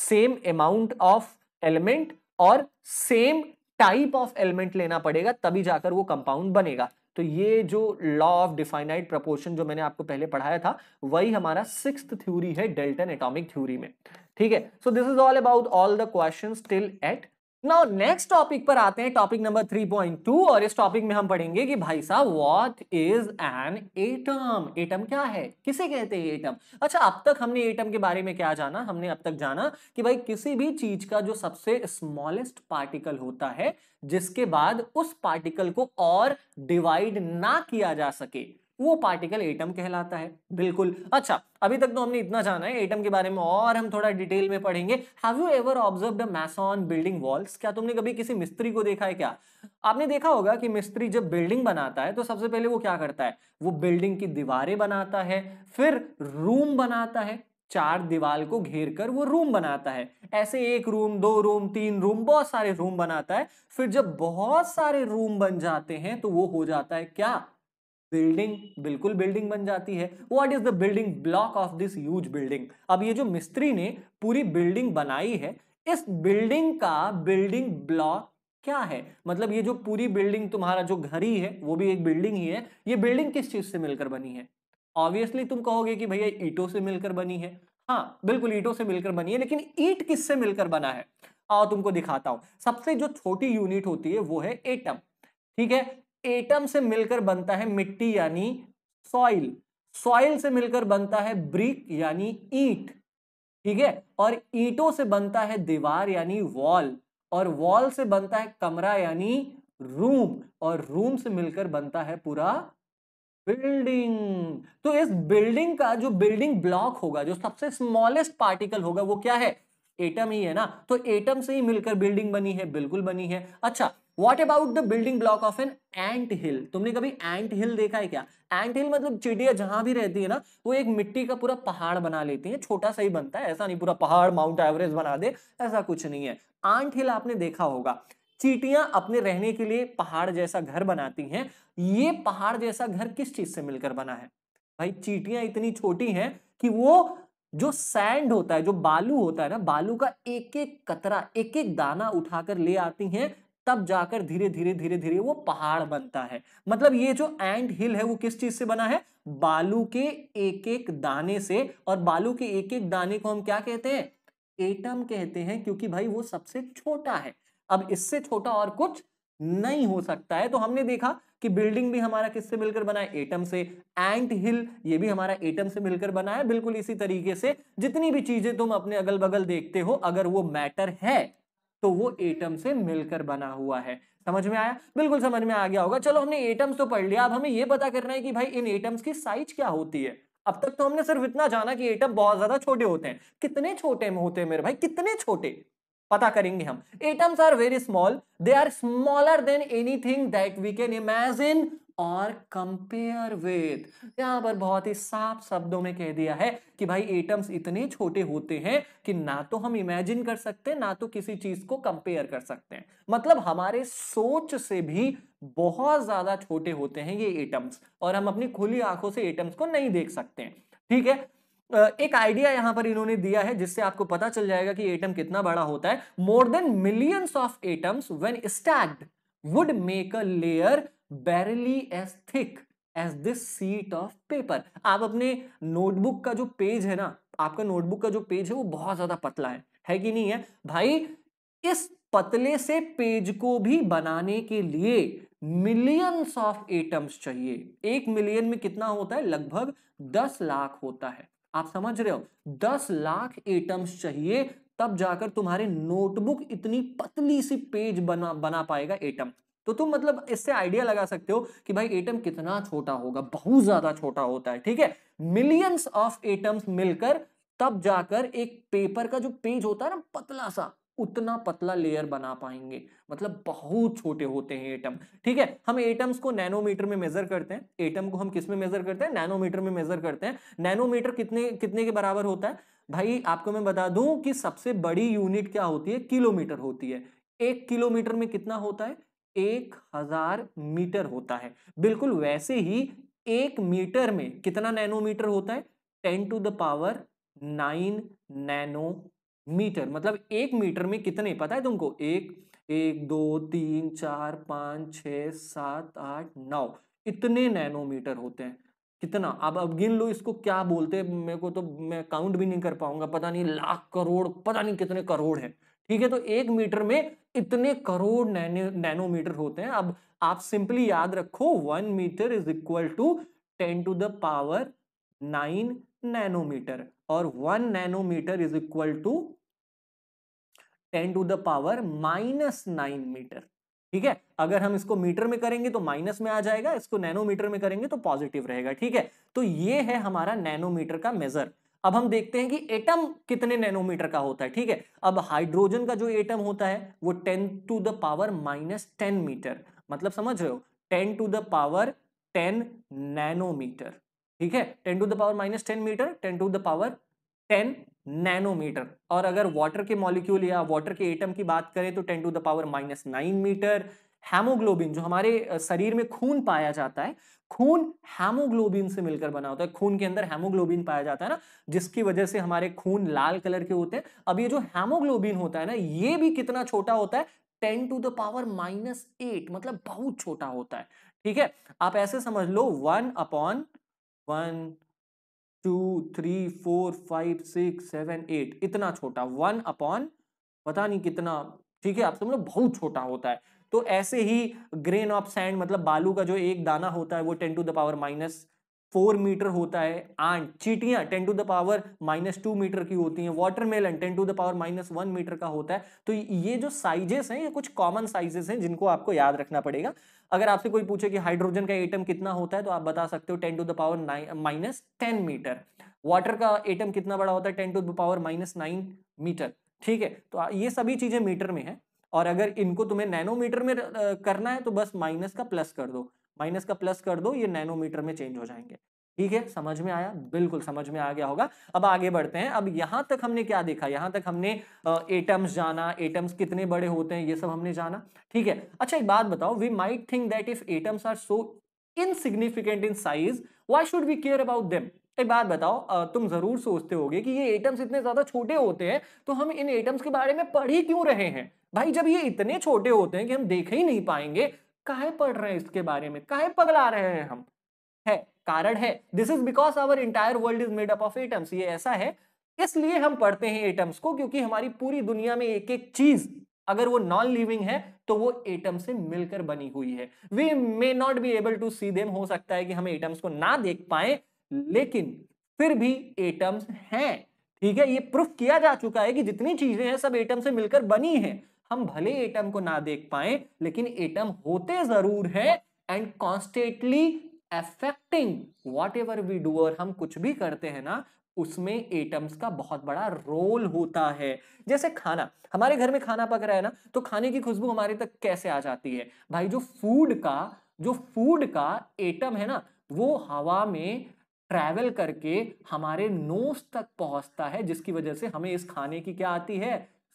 सेम अमाउंट ऑफ एलिमेंट और सेम टाइप ऑफ एलिमेंट लेना पड़ेगा तभी जाकर वो कंपाउंड बनेगा तो ये जो लॉ ऑफ डिफाइनाइट प्रपोर्शन जो मैंने आपको पहले पढ़ाया था वही हमारा सिक्स थ्योरी है डेल्टन एटॉमिक थ्योरी में ठीक है so this is all about all the question till at now next topic पर आते हैं टॉपिक नंबर 3.2 और इस टॉपिक में हम पढ़ेंगे कि भाई साहब what is an atom atom क्या है किसे कहते हैं एटम अच्छा अब तक हमने एटम के बारे में क्या जाना हमने अब तक जाना कि भाई किसी भी चीज का जो सबसे स्मॉलेस्ट पार्टिकल होता है जिसके बाद उस पार्टिकल को और डिवाइड ना किया जा सके वो पार्टिकल एटम कहलाता है बिल्कुल अच्छा अभी तक तो हमने इतना जाना है एटम के बारे में और हम थोड़ा डिटेल में पढ़ेंगे have you ever observe the mason building walls क्या तुमने कभी किसी मिस्त्री को देखा है क्या आपने देखा होगा कि मिस्त्री जब बिल्डिंग बनाता है तो सबसे पहले वो क्या करता है वो बिल्डिंग की दीवारें बनाता है फिर रूम बनाता है चार दीवार को घेर कर वो रूम बनाता है ऐसे एक रूम दो रूम तीन रूम बहुत सारे रूम बनाता है फिर जब बहुत सारे रूम बन जाते हैं तो वो हो जाता है क्या बिल्डिंग बिल्कुल बिल्डिंग बन जाती है what is the building block of this huge building अब ये जो मिस्त्री ने पूरी बिल्डिंग बनाई है इस बिल्डिंग का बिल्डिंग ब्लॉक क्या है मतलब ये जो पूरी बिल्डिंग तुम्हारा जो घर ही है वो भी एक बिल्डिंग ही है ये बिल्डिंग किस चीज से मिलकर बनी है ऑब्वियसली तुम कहोगे कि भैया ईटों से मिलकर बनी है हाँ बिल्कुल ईटों से मिलकर बनी है लेकिन ईट किससे मिलकर बना है आओ तुमको दिखाता हूं सबसे जो छोटी यूनिट होती है वो है एटम ठीक है एटम से मिलकर बनता है मिट्टी यानी सॉइल सॉइल से मिलकर बनता है ब्रिक यानी ईट ठीक है और ईटों से बनता है दीवार यानी वॉल और वॉल से बनता है कमरा यानी रूम और रूम से मिलकर बनता है पूरा बिल्डिंग तो इस बिल्डिंग का जो बिल्डिंग ब्लॉक होगा जो सबसे स्मॉलेस्ट पार्टिकल होगा वो क्या है एटम ही है ना तो एटम से ही मिलकर बिल्डिंग बनी है बिल्कुल बनी है अच्छा what about the building block of an ant hill तुमने कभी एंट हिल देखा है क्या एंट हिल मतलब चिड़िया जहां भी रहती है ना वो एक मिट्टी का पूरा पहाड़ बना लेती है छोटा सा ही बनता है ऐसा नहीं पूरा पहाड़ माउंट एवरेस्ट बना दे ऐसा कुछ नहीं है एंट हिल आपने देखा होगा चीटियां अपने रहने के लिए पहाड़ जैसा घर बनाती हैं ये पहाड़ जैसा घर किस चीज से मिलकर बना है भाई चीटियां इतनी छोटी हैं कि वो जो सैंड होता है जो बालू होता है ना बालू का एक एक कतरा एक एक दाना उठाकर ले आती हैं तब जाकर धीरे धीरे धीरे धीरे वो पहाड़ बनता है मतलब ये जो एंड हिल है वो किस चीज से बना है बालू के एक एक दाने से और बालू के एक एक दाने को हम क्या कहते हैं एटम कहते हैं क्योंकि भाई वो सबसे छोटा है अब इससे छोटा और कुछ नहीं हो सकता है तो हमने देखा कि बिल्डिंग भी हमारा किससे मिलकर बना है एटम से एंट हिल ये भी हमारा एटम से मिलकर बना है बिल्कुल इसी तरीके से जितनी भी चीजें तुम अपने अगल बगल देखते हो अगर वो मैटर है तो वो एटम से मिलकर बना हुआ है समझ में आया बिल्कुल समझ में आ गया होगा चलो हमने एटम्स तो पढ़ लिया अब हमें ये पता करना है कि भाई इन एटम्स की साइज क्या होती है अब तक तो हमने सिर्फ इतना जाना कि एटम बहुत ज्यादा छोटे होते हैं कितने छोटे में होते हैं मेरे भाई कितने छोटे पता करेंगे हम atoms are very small they are smaller than anything that we can imagine और कंपेयर विद यहां पर बहुत ही साफ शब्दों में कह दिया है कि भाई एटम्स इतने छोटे होते हैं कि ना तो हम इमेजिन कर सकते हैं ना तो किसी चीज को कंपेयर कर सकते हैं मतलब हमारे सोच से भी बहुत ज्यादा छोटे होते हैं ये एटम्स और हम अपनी खुली आंखों से एटम्स को नहीं देख सकते हैं ठीक है एक आइडिया यहां पर इन्होंने दिया है जिससे आपको पता चल जाएगा कि एटम कितना बड़ा होता है more than millions of atoms when stacked would make a layer barely as thick as this sheet of paper आप अपने नोटबुक का जो पेज है ना आपका नोटबुक का जो पेज है वो बहुत ज्यादा पतला है है कि नहीं है भाई इस पतले से पेज को भी बनाने के लिए मिलियंस ऑफ एटम्स चाहिए एक मिलियन में कितना होता है लगभग दस लाख होता है आप समझ रहे हो दस लाख एटम्स चाहिए तब जाकर तुम्हारे नोटबुक इतनी पतली सी पेज बना बना पाएगा एटम तो तुम मतलब इससे आइडिया लगा सकते हो कि भाई एटम कितना छोटा होगा बहुत ज्यादा छोटा होता है ठीक है मिलियंस ऑफ एटम्स मिलकर तब जाकर एक पेपर का जो पेज होता है ना पतला सा उतना पतला लेयर बना पाएंगे मतलब बहुत छोटे होते हैं एटम ठीक है हम एटम्स को नैनोमीटर में मेजर करते हैं एटम को हम किस में मेजर करते हैं नैनोमीटर में मेजर करते हैं नैनोमीटर कितने कितने के बराबर होता है भाई आपको मैं बता दूं कि सबसे बड़ी यूनिट क्या होती है किलोमीटर होती है एक किलोमीटर में कितना होता है एक हजार मीटर होता है बिल्कुल वैसे ही एक मीटर में कितना नैनोमीटर होता है ten to the power nine nanometre मतलब एक मीटर में कितने पता है तुमको एक एक दो तीन चार पाँच छ सात आठ नौ इतने नैनोमीटर होते हैं कितना अब अब गिन लो इसको क्या बोलते हैं मेरे को तो मैं काउंट भी नहीं कर पाऊंगा पता नहीं लाख करोड़ पता नहीं कितने करोड़ है ठीक है तो एक मीटर में इतने करोड़ नैनो नैनोमीटर होते हैं अब आप सिंपली याद रखो one metre is equal to ten to the power nine nanometre और one nanometre is equal to ten to the power minus nine metre ठीक है अगर हम इसको मीटर में करेंगे तो माइनस में आ जाएगा इसको नैनोमीटर में करेंगे तो पॉजिटिव रहेगा ठीक है तो ये है हमारा नैनोमीटर का मेजर अब हम देखते हैं कि एटम कितने नैनोमीटर का होता है ठीक है अब हाइड्रोजन का जो एटम होता है वो ten to the power minus ten metre मतलब समझ रहे हो ten to the power ten nanometre ठीक है ten to the power minus ten metre ten to the power ten nanometre और अगर वाटर के मॉलिक्यूल या वाटर के एटम की बात करें तो ten to the power minus nine metre haemoglobin जो हमारे शरीर में खून पाया जाता है खून हेमोग्लोबिन से मिलकर बना होता है खून के अंदर हेमोग्लोबिन पाया जाता है ना जिसकी वजह से हमारे खून लाल कलर के होते हैं अब ये जो हेमोग्लोबिन होता है ना ये भी कितना छोटा होता है ten to the power minus eight मतलब बहुत छोटा होता है ठीक है आप ऐसे समझ लो one upon one two three four five six seven eight इतना छोटा वन अपॉन पता नहीं कितना ठीक है आप समझ लो बहुत छोटा होता है तो ऐसे ही ग्रेन ऑफ सैंड मतलब बालू का जो एक दाना होता है वो ten to the power minus four metre होता है आंट चीटियां ten to the power minus two metre की होती हैं watermelon ten to the power minus one metre का होता है तो ये जो साइजेस हैं ये कुछ कॉमन साइजेस हैं जिनको आपको याद रखना पड़ेगा अगर आपसे कोई पूछे कि हाइड्रोजन का एटम कितना होता है तो आप बता सकते हो ten to the power minus ten metre water का एटम कितना बड़ा होता है ten to the power minus nine metre ठीक है तो ये सभी चीजें मीटर में है और अगर इनको तुम्हें नैनोमीटर में करना है तो बस माइनस का प्लस कर दो माइनस का प्लस कर दो ये नैनोमीटर में चेंज हो जाएंगे ठीक है समझ में आया बिल्कुल समझ में आ गया होगा अब आगे बढ़ते हैं अब यहां तक हमने क्या देखा यहां तक हमने एटम्स जाना एटम्स कितने बड़े होते हैं ये सब हमने जाना ठीक है अच्छा एक बात बताओ we might think that if atoms are so insignificant in size why should we care about them एक बात बताओ तुम जरूर सोचते होगे कि ये एटम्स इतने ज्यादा छोटे होते हैं तो हम इन एटम्स के बारे में पढ़ ही क्यों रहे हैं भाई जब ये इतने छोटे होते हैं कि हम देख ही नहीं पाएंगे काहे पढ़ रहे हैं इसके बारे में काहे पगला रहे हैं हम है कारण है this is because our entire world is made up of atoms ये ऐसा है इसलिए हम पढ़ते हैं एटम्स को क्योंकि हमारी पूरी दुनिया में एक एक चीज अगर वो नॉन लिविंग है तो वो एटम से मिलकर बनी हुई है we may not be able to see them हो सकता है कि हम एटम्स को ना देख पाए हम्म। लेकिन फिर भी एटम्स हैं ठीक है ये प्रूफ किया जा चुका है कि जितनी चीजें हैं सब एटम से मिलकर बनी हैं हम भले एटम को ना देख पाए लेकिन एटम होते जरूर हैं and constantly affecting whatever we do और हम कुछ भी करते हैं ना उसमें एटम्स का बहुत बड़ा रोल होता है जैसे खाना हमारे घर में खाना पक रहा है ना तो खाने की खुशबू हमारे तक कैसे आ जाती है भाई जो फूड का जो फूड का एटम है ना वो हवा में ट्रैवल करके हमारे नोज तक पहुंचता है जिसकी वजह से हमें इस खाने की क्या आती है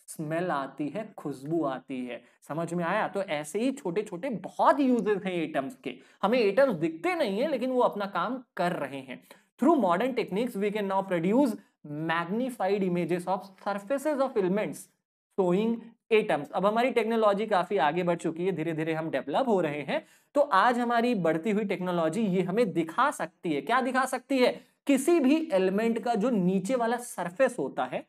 स्मेल आती है खुशबू आती है समझ में आया तो ऐसे ही छोटे छोटे बहुत यूजेस हैं एटम्स के हमें एटम्स दिखते नहीं है लेकिन वो अपना काम कर रहे हैं through modern techniques we can now produce magnified images of surfaces of elements showing atoms अब हमारी टेक्नोलॉजी काफी आगे बढ़ चुकी है धीरे धीरे हम डेवलप हो रहे हैं तो आज हमारी बढ़ती हुई टेक्नोलॉजी ये हमें दिखा सकती है क्या दिखा सकती है किसी भी एलिमेंट का जो नीचे वाला सरफेस होता है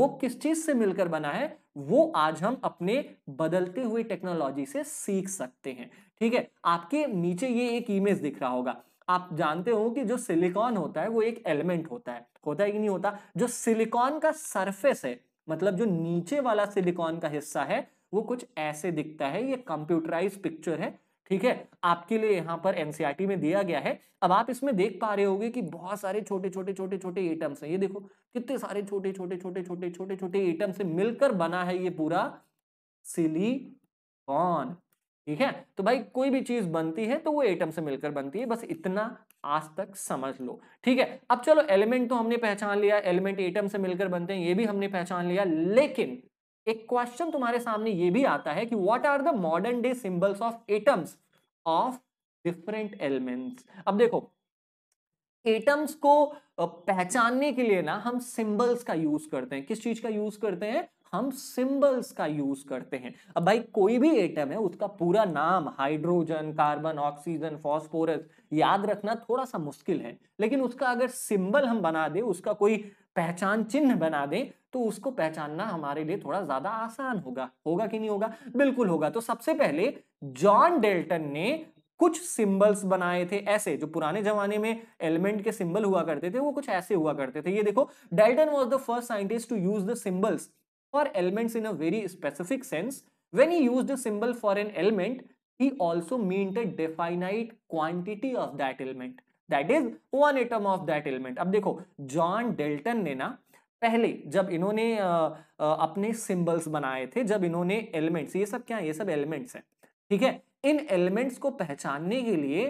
वो किस चीज से मिलकर बना है वो आज हम अपने बदलते हुए टेक्नोलॉजी से सीख सकते हैं ठीक है आपके नीचे ये एक इमेज दिख रहा होगा आप जानते हो कि जो सिलिकॉन होता है वो एक एलिमेंट होता है होता है कि नहीं होता जो सिलिकॉन का सरफेस है मतलब जो नीचे वाला सिलिकॉन का हिस्सा है वो कुछ ऐसे दिखता है ये कंप्यूटराइज पिक्चर है ठीक है आपके लिए यहाँ पर एनसीआरटी e में दिया गया है अब आप इसमें देख पा रहे होंगे कि बहुत सारे छोटे छोटे छोटे छोटे एटम्स हैं ये देखो कितने सारे छोटे छोटे छोटे छोटे छोटे छोटे एटम्स से मिलकर बना है ये पूरा सिलिकॉन ठीक है तो भाई कोई भी चीज बनती है तो वो एटम से मिलकर बनती है बस इतना आज तक समझ लो ठीक है अब चलो एलिमेंट तो हमने पहचान लिया एलिमेंट एटम से मिलकर बनते हैं ये भी हमने पहचान लिया लेकिन एक क्वेश्चन तुम्हारे सामने ये भी आता है कि what are the modern day symbols of atoms of different elements अब देखो एटम्स को पहचानने के लिए ना हम सिंबल्स का यूज करते हैं किस चीज का यूज करते हैं हम सिंबल्स का यूज करते हैं अब भाई कोई भी एटम है उसका पूरा नाम हाइड्रोजन कार्बन ऑक्सीजन फॉस्फोरस याद रखना थोड़ा सा मुश्किल है लेकिन उसका अगर सिंबल हम बना दें उसका कोई पहचान चिन्ह बना दें तो उसको पहचानना हमारे लिए थोड़ा ज्यादा आसान होगा होगा कि नहीं होगा बिल्कुल होगा तो सबसे पहले जॉन डेल्टन ने कुछ सिंबल्स बनाए थे ऐसे जो पुराने जमाने में एलिमेंट के सिंबल हुआ करते थे वो कुछ ऐसे हुआ करते थे ये देखो Dalton was the first scientist to use the symbols for elements in a very specific sense. When he used a symbol for an element, he also meant a definite quantity of that element. that is one atom of that element ab dekho john dalton ne na पहले जब इन्होंने अपने symbols बनाए थे जब इन्होंने elements ये सब क्या है ये सब एलिमेंट्स हैं ठीक है इन एलिमेंट्स को पहचानने के लिए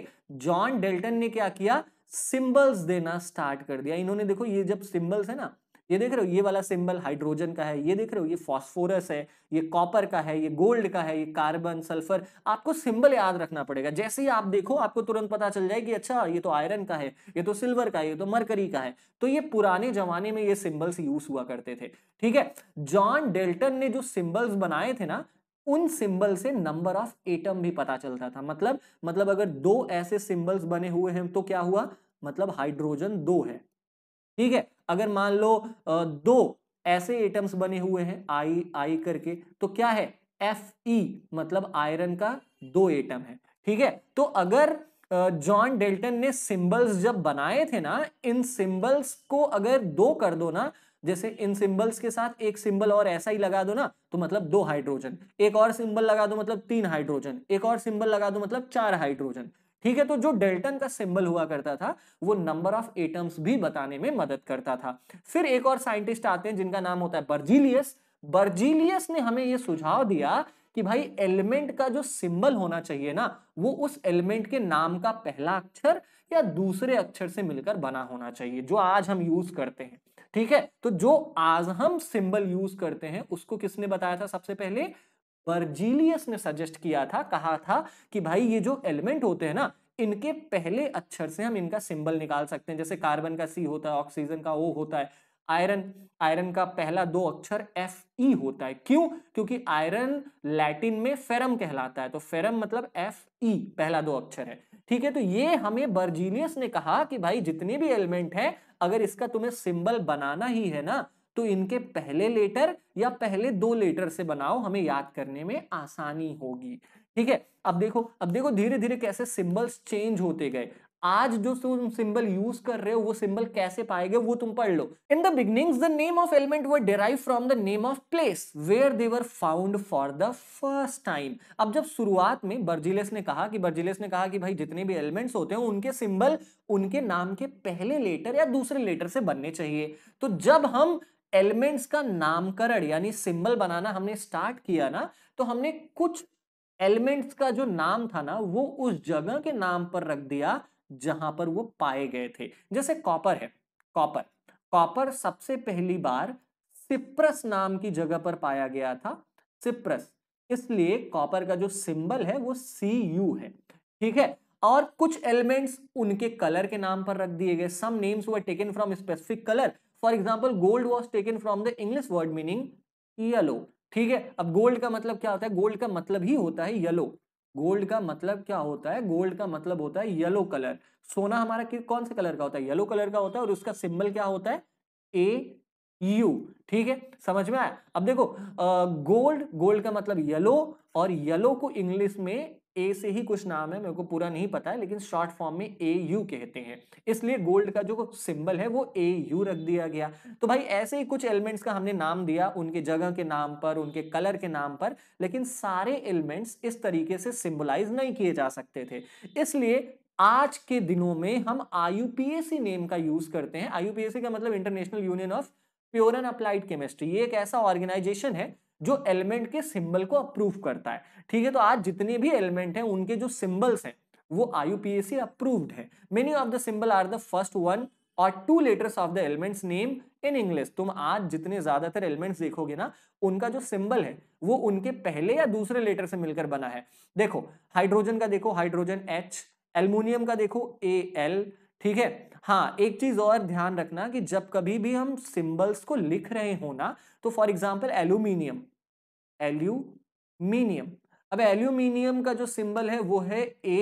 जॉन डेल्टन ने क्या किया सिंबल्स देना स्टार्ट कर दिया इन्होंने देखो ये जब सिंबल्स है ना ये देख रहे हो ये वाला सिंबल हाइड्रोजन का है ये देख रहे हो ये फॉस्फोरस है ये कॉपर का है ये गोल्ड का है ये कार्बन सल्फर आपको सिंबल याद रखना पड़ेगा जैसे ही आप देखो आपको तुरंत पता चल जाएगी अच्छा ये तो आयरन का है ये तो सिल्वर का है ये तो मरकरी का है तो ये पुराने जमाने में ये सिंबल्स यूज हुआ करते थे ठीक है जॉन डेल्टन ने जो सिंबल्स बनाए थे ना उन सिंबल से नंबर ऑफ एटम भी पता चलता था मतलब मतलब अगर दो ऐसे सिंबल्स बने हुए हैं तो क्या हुआ मतलब हाइड्रोजन दो है ठीक है अगर मान लो दो ऐसे एटम्स बने हुए हैं आई आई करके तो क्या है एफ ई मतलब आयरन का दो एटम है ठीक है तो अगर जॉन डेल्टन ने सिंबल्स जब बनाए थे ना इन सिंबल्स को अगर दो कर दो ना जैसे इन सिंबल्स के साथ एक सिंबल और ऐसा ही लगा दो ना तो मतलब दो हाइड्रोजन एक और सिंबल लगा दो मतलब तीन हाइड्रोजन एक और सिंबल लगा दो मतलब चार हाइड्रोजन ठीक है तो जो डेल्टन का सिंबल हुआ करता था वो नंबर ऑफ एटम्स भी बताने में मदद करता था फिर एक और साइंटिस्ट आते हैं जिनका नाम होता है बर्जीलियस बर्जीलियस ने हमें ये सुझाव दिया कि भाई एलिमेंट का जो सिंबल होना चाहिए ना वो उस एलिमेंट के नाम का पहला अक्षर या दूसरे अक्षर से मिलकर बना होना चाहिए जो आज हम यूज करते हैं ठीक है तो जो आज हम सिंबल यूज करते हैं उसको किसने बताया था सबसे पहले बर्जीलियस ने सजेस्ट किया था कहा था कि भाई ये जो एलिमेंट होते हैं ना इनके पहले अक्षर से हम इनका सिंबल निकाल सकते हैं जैसे कार्बन का सी होता है ऑक्सीजन का ओ होता है आयरन आयरन का पहला दो अक्षर एफ ई होता है क्यों क्योंकि आयरन लैटिन में फेरम कहलाता है तो फेरम मतलब एफ ई पहला दो अक्षर है ठीक है तो ये हमें बर्जीलियस ने कहा कि भाई जितने भी एलिमेंट हैं अगर इसका तुम्हें सिंबल बनाना ही है ना तो इनके पहले लेटर या पहले दो लेटर से बनाओ हमें याद करने में आसानी होगी ठीक है अब देखो अब देखो धीरे धीरे कैसे सिंबल्स चेंज होते गए आज जो तुम सिंबल यूज कर रहे हो वो सिंबल कैसे गए वो तुम पढ़ लो in the beginning the name of element were derive from the name of place where they were found for the first time अब जब शुरुआत में बर्जिलेस ने कहा कि बर्जिलेस ने कहा कि भाई जितने भी एलिमेंट्स होते हैं उनके सिंबल उनके नाम के पहले लेटर या दूसरे लेटर से बनने चाहिए तो जब हम एलिमेंट्स का नामकरण यानी सिंबल बनाना हमने स्टार्ट किया ना तो हमने कुछ एलिमेंट्स का जो नाम था ना वो उस जगह के नाम पर रख दिया जहां पर वो पाए गए थे जैसे कॉपर है कॉपर कॉपर सबसे पहली बार सिप्रस नाम की जगह पर पाया गया था सिप्रस इसलिए कॉपर का जो सिंबल है वो सी यू है ठीक है और कुछ एलिमेंट्स उनके कलर के नाम पर रख दिए गए some names were taken from specific colour for example gold was taken from the English word meaning yellow ठीक है अब गोल्ड का मतलब क्या होता है गोल्ड का मतलब ही होता है येलो गोल्ड का मतलब क्या होता है गोल्ड का मतलब होता है येलो कलर सोना हमारा कौन से कलर का होता है येलो कलर का होता है और उसका सिंबल क्या होता है ए यू ठीक है समझ में आया अब देखो गोल्ड गोल्ड का मतलब येलो और येलो को इंग्लिश में ए से ही कुछ नाम है मेरे को पूरा नहीं पता है लेकिन शॉर्ट फॉर्म में ए यू कहते हैं इसलिए गोल्ड का जो सिंबल है वो ए यू रख दिया गया तो भाई ऐसे ही कुछ एलिमेंट्स का हमने नाम दिया उनके जगह के नाम पर उनके कलर के नाम पर लेकिन सारे एलिमेंट्स इस तरीके से सिंबलाइज नहीं किए जा सकते थे इसलिए आज के दिनों में हम आई नेम का यूज करते हैं आई का मतलब International Union of Pure and Applied Chemistry ये एक ऐसा ऑर्गेनाइजेशन है जो एलिमेंट के सिंबल को अप्रूव करता है ठीक है तो आज जितने भी एलिमेंट हैं उनके जो सिंबल्स हैं वो I P S C approved है many of the symbol are the first one और two letters of the elements name in English तुम आज जितने ज्यादातर एलिमेंट्स देखोगे ना उनका जो सिंबल है वो उनके पहले या दूसरे लेटर से मिलकर बना है देखो हाइड्रोजन का देखो हाइड्रोजन एच एल्यूमिनियम का देखो ए एल ठीक है हाँ एक चीज और ध्यान रखना कि जब कभी भी हम सिंबल्स को लिख रहे हो ना तो फॉर एग्जाम्पल एल्यूमिनियम एल्यूमिनियम अब एल्यूमिनियम का जो सिंबल है वो है ए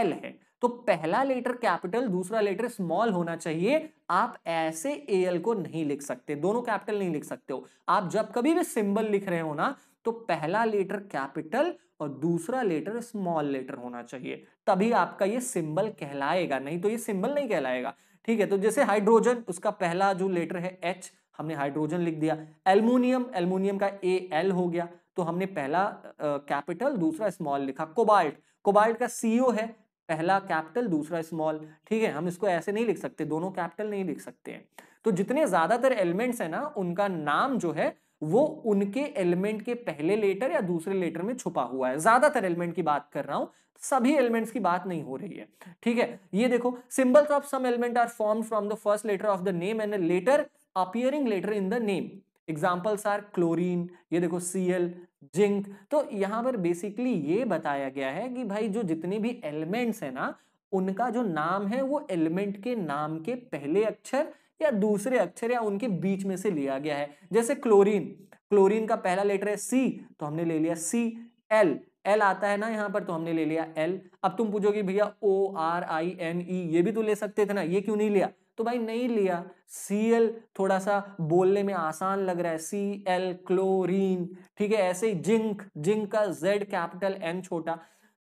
एल है तो पहला लेटर कैपिटल दूसरा लेटर स्मॉल होना चाहिए आप ऐसे ए एल को नहीं लिख सकते दोनों कैपिटल नहीं लिख सकते हो आप जब कभी भी सिंबल लिख रहे हो ना तो पहला लेटर कैपिटल और दूसरा लेटर स्मॉल लेटर होना चाहिए तभी आपका ये सिंबल कहलाएगा नहीं तो ये सिंबल नहीं कहलाएगा ठीक है तो जैसे हाइड्रोजन उसका पहला जो लेटर है एच हमने हाइड्रोजन लिख दिया एल्यूमिनियम एल्यूमिनियम का ए एल हो गया तो हमने पहला कैपिटल uh, दूसरा स्मॉल लिखा कोबाल्ट कोबाल्ट का सीओ है पहला कैपिटल दूसरा स्मॉल ठीक है हम इसको ऐसे नहीं लिख सकते दोनों कैपिटल नहीं लिख सकते हैं तो जितने ज़्यादातर एलिमेंट्स है ना उनका नाम जो है वो उनके एलिमेंट के पहले लेटर या दूसरे लेटर में छुपा हुआ है ज्यादातर एलिमेंट की बात कर रहा हूं सभी एलिमेंट्स की बात नहीं हो रही है ठीक है ये देखो symbols of some element are form from the first letter of the name and letter appearing letter in the name examples are chlorine ये देखो सी एल जिंक तो यहाँ पर बेसिकली ये बताया गया है कि भाई जो जितने भी एलिमेंट्स हैं ना उनका जो नाम है वो एलिमेंट के नाम के पहले अक्षर या दूसरे अक्षर या उनके बीच में से लिया गया है जैसे क्लोरीन क्लोरीन का पहला लेटर है सी तो हमने ले लिया सी एल एल आता है ना यहाँ पर तो हमने ले लिया एल अब तुम पूछोगे भैया O R I N E ये भी तो ले सकते थे ना ये क्यों नहीं लिया तो भाई नहीं लिया सी थोड़ा सा बोलने में आसान लग रहा है सी एल क्लोरीन ठीक है ऐसे ही जिंक जिंक का जेड कैपिटल एन छोटा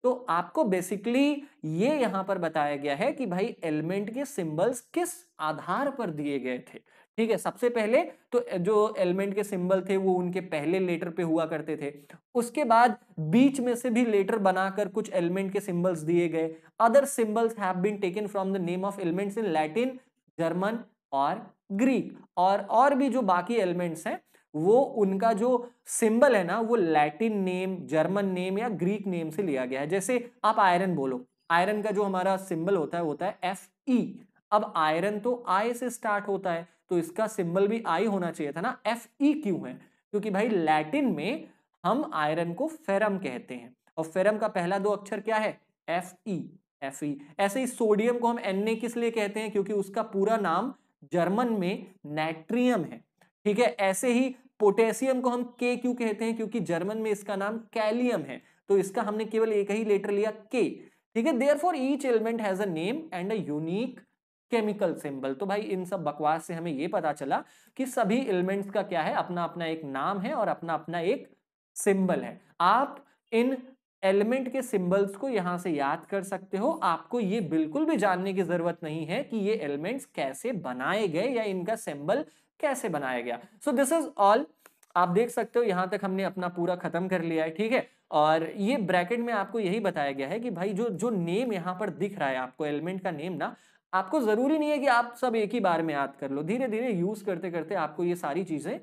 तो आपको बेसिकली ये यहां पर बताया गया है कि भाई एलिमेंट के सिंबल्स किस आधार पर दिए गए थे ठीक है सबसे पहले तो जो एलिमेंट के सिंबल थे वो उनके पहले लेटर पे हुआ करते थे उसके बाद बीच में से भी लेटर बनाकर कुछ एलिमेंट के सिंबल्स दिए गए other symbols have been taken from the name of elements in Latin German और ग्रीक और और भी जो बाकी एलिमेंट्स हैं वो उनका जो सिंबल है ना वो लैटिन नेम जर्मन नेम या ग्रीक नेम से लिया गया है जैसे आप आयरन बोलो आयरन का जो हमारा सिंबल होता है होता है एफ ई अब आयरन तो आई से स्टार्ट होता है तो इसका सिंबल भी आई होना चाहिए था ना एफ ई क्यों है क्योंकि भाई लैटिन में हम आयरन को फेरम कहते हैं और फेरम का पहला दो अक्षर क्या है एफ ई एफ ऐसे ही सोडियम को हम एन किस लिए कहते हैं क्योंकि उसका पूरा नाम जर्मन में नेट्रियम है ठीक है ऐसे ही पोटेशियम को हम के क्यों कहते हैं क्योंकि जर्मन में इसका नाम कैलियम है तो इसका हमने केवल एक ही लेटर लिया के ठीक है there for each element has a name and a unique chemical symbol तो भाई इन सब बकवास से हमें यह पता चला कि सभी एलिमेंट्स का क्या है अपना अपना एक नाम है और अपना अपना एक सिंबल है आप इन एलिमेंट के सिंबल्स को यहां से याद कर सकते हो आपको ये बिल्कुल भी जानने की जरूरत नहीं है कि ये एलिमेंट्स कैसे बनाए गए या इनका सिंबल कैसे बनाया गया सो दिस इज ऑल आप देख सकते हो यहां तक हमने अपना पूरा खत्म कर लिया है ठीक है और ये ब्रैकेट में आपको यही बताया गया है कि भाई जो जो नेम यहाँ पर दिख रहा है आपको एलिमेंट का नेम ना आपको जरूरी नहीं है कि आप सब एक ही बार में याद कर लो धीरे धीरे यूज करते करते आपको ये सारी चीजें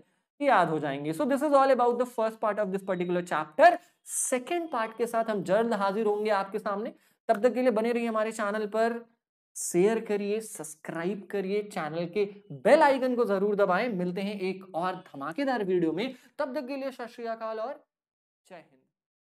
याद हो जाएंगे so this is all about the first part of this particular chapter second part के साथ हम जल्द हाजिर होंगे आपके सामने तब तक के लिए बने रहिए हमारे चैनल पर शेयर करिए सब्सक्राइब करिए चैनल के बेल आइकन को जरूर दबाएं मिलते हैं एक और धमाकेदार वीडियो में तब तक के लिए सत श्रीकाल और जय हिंद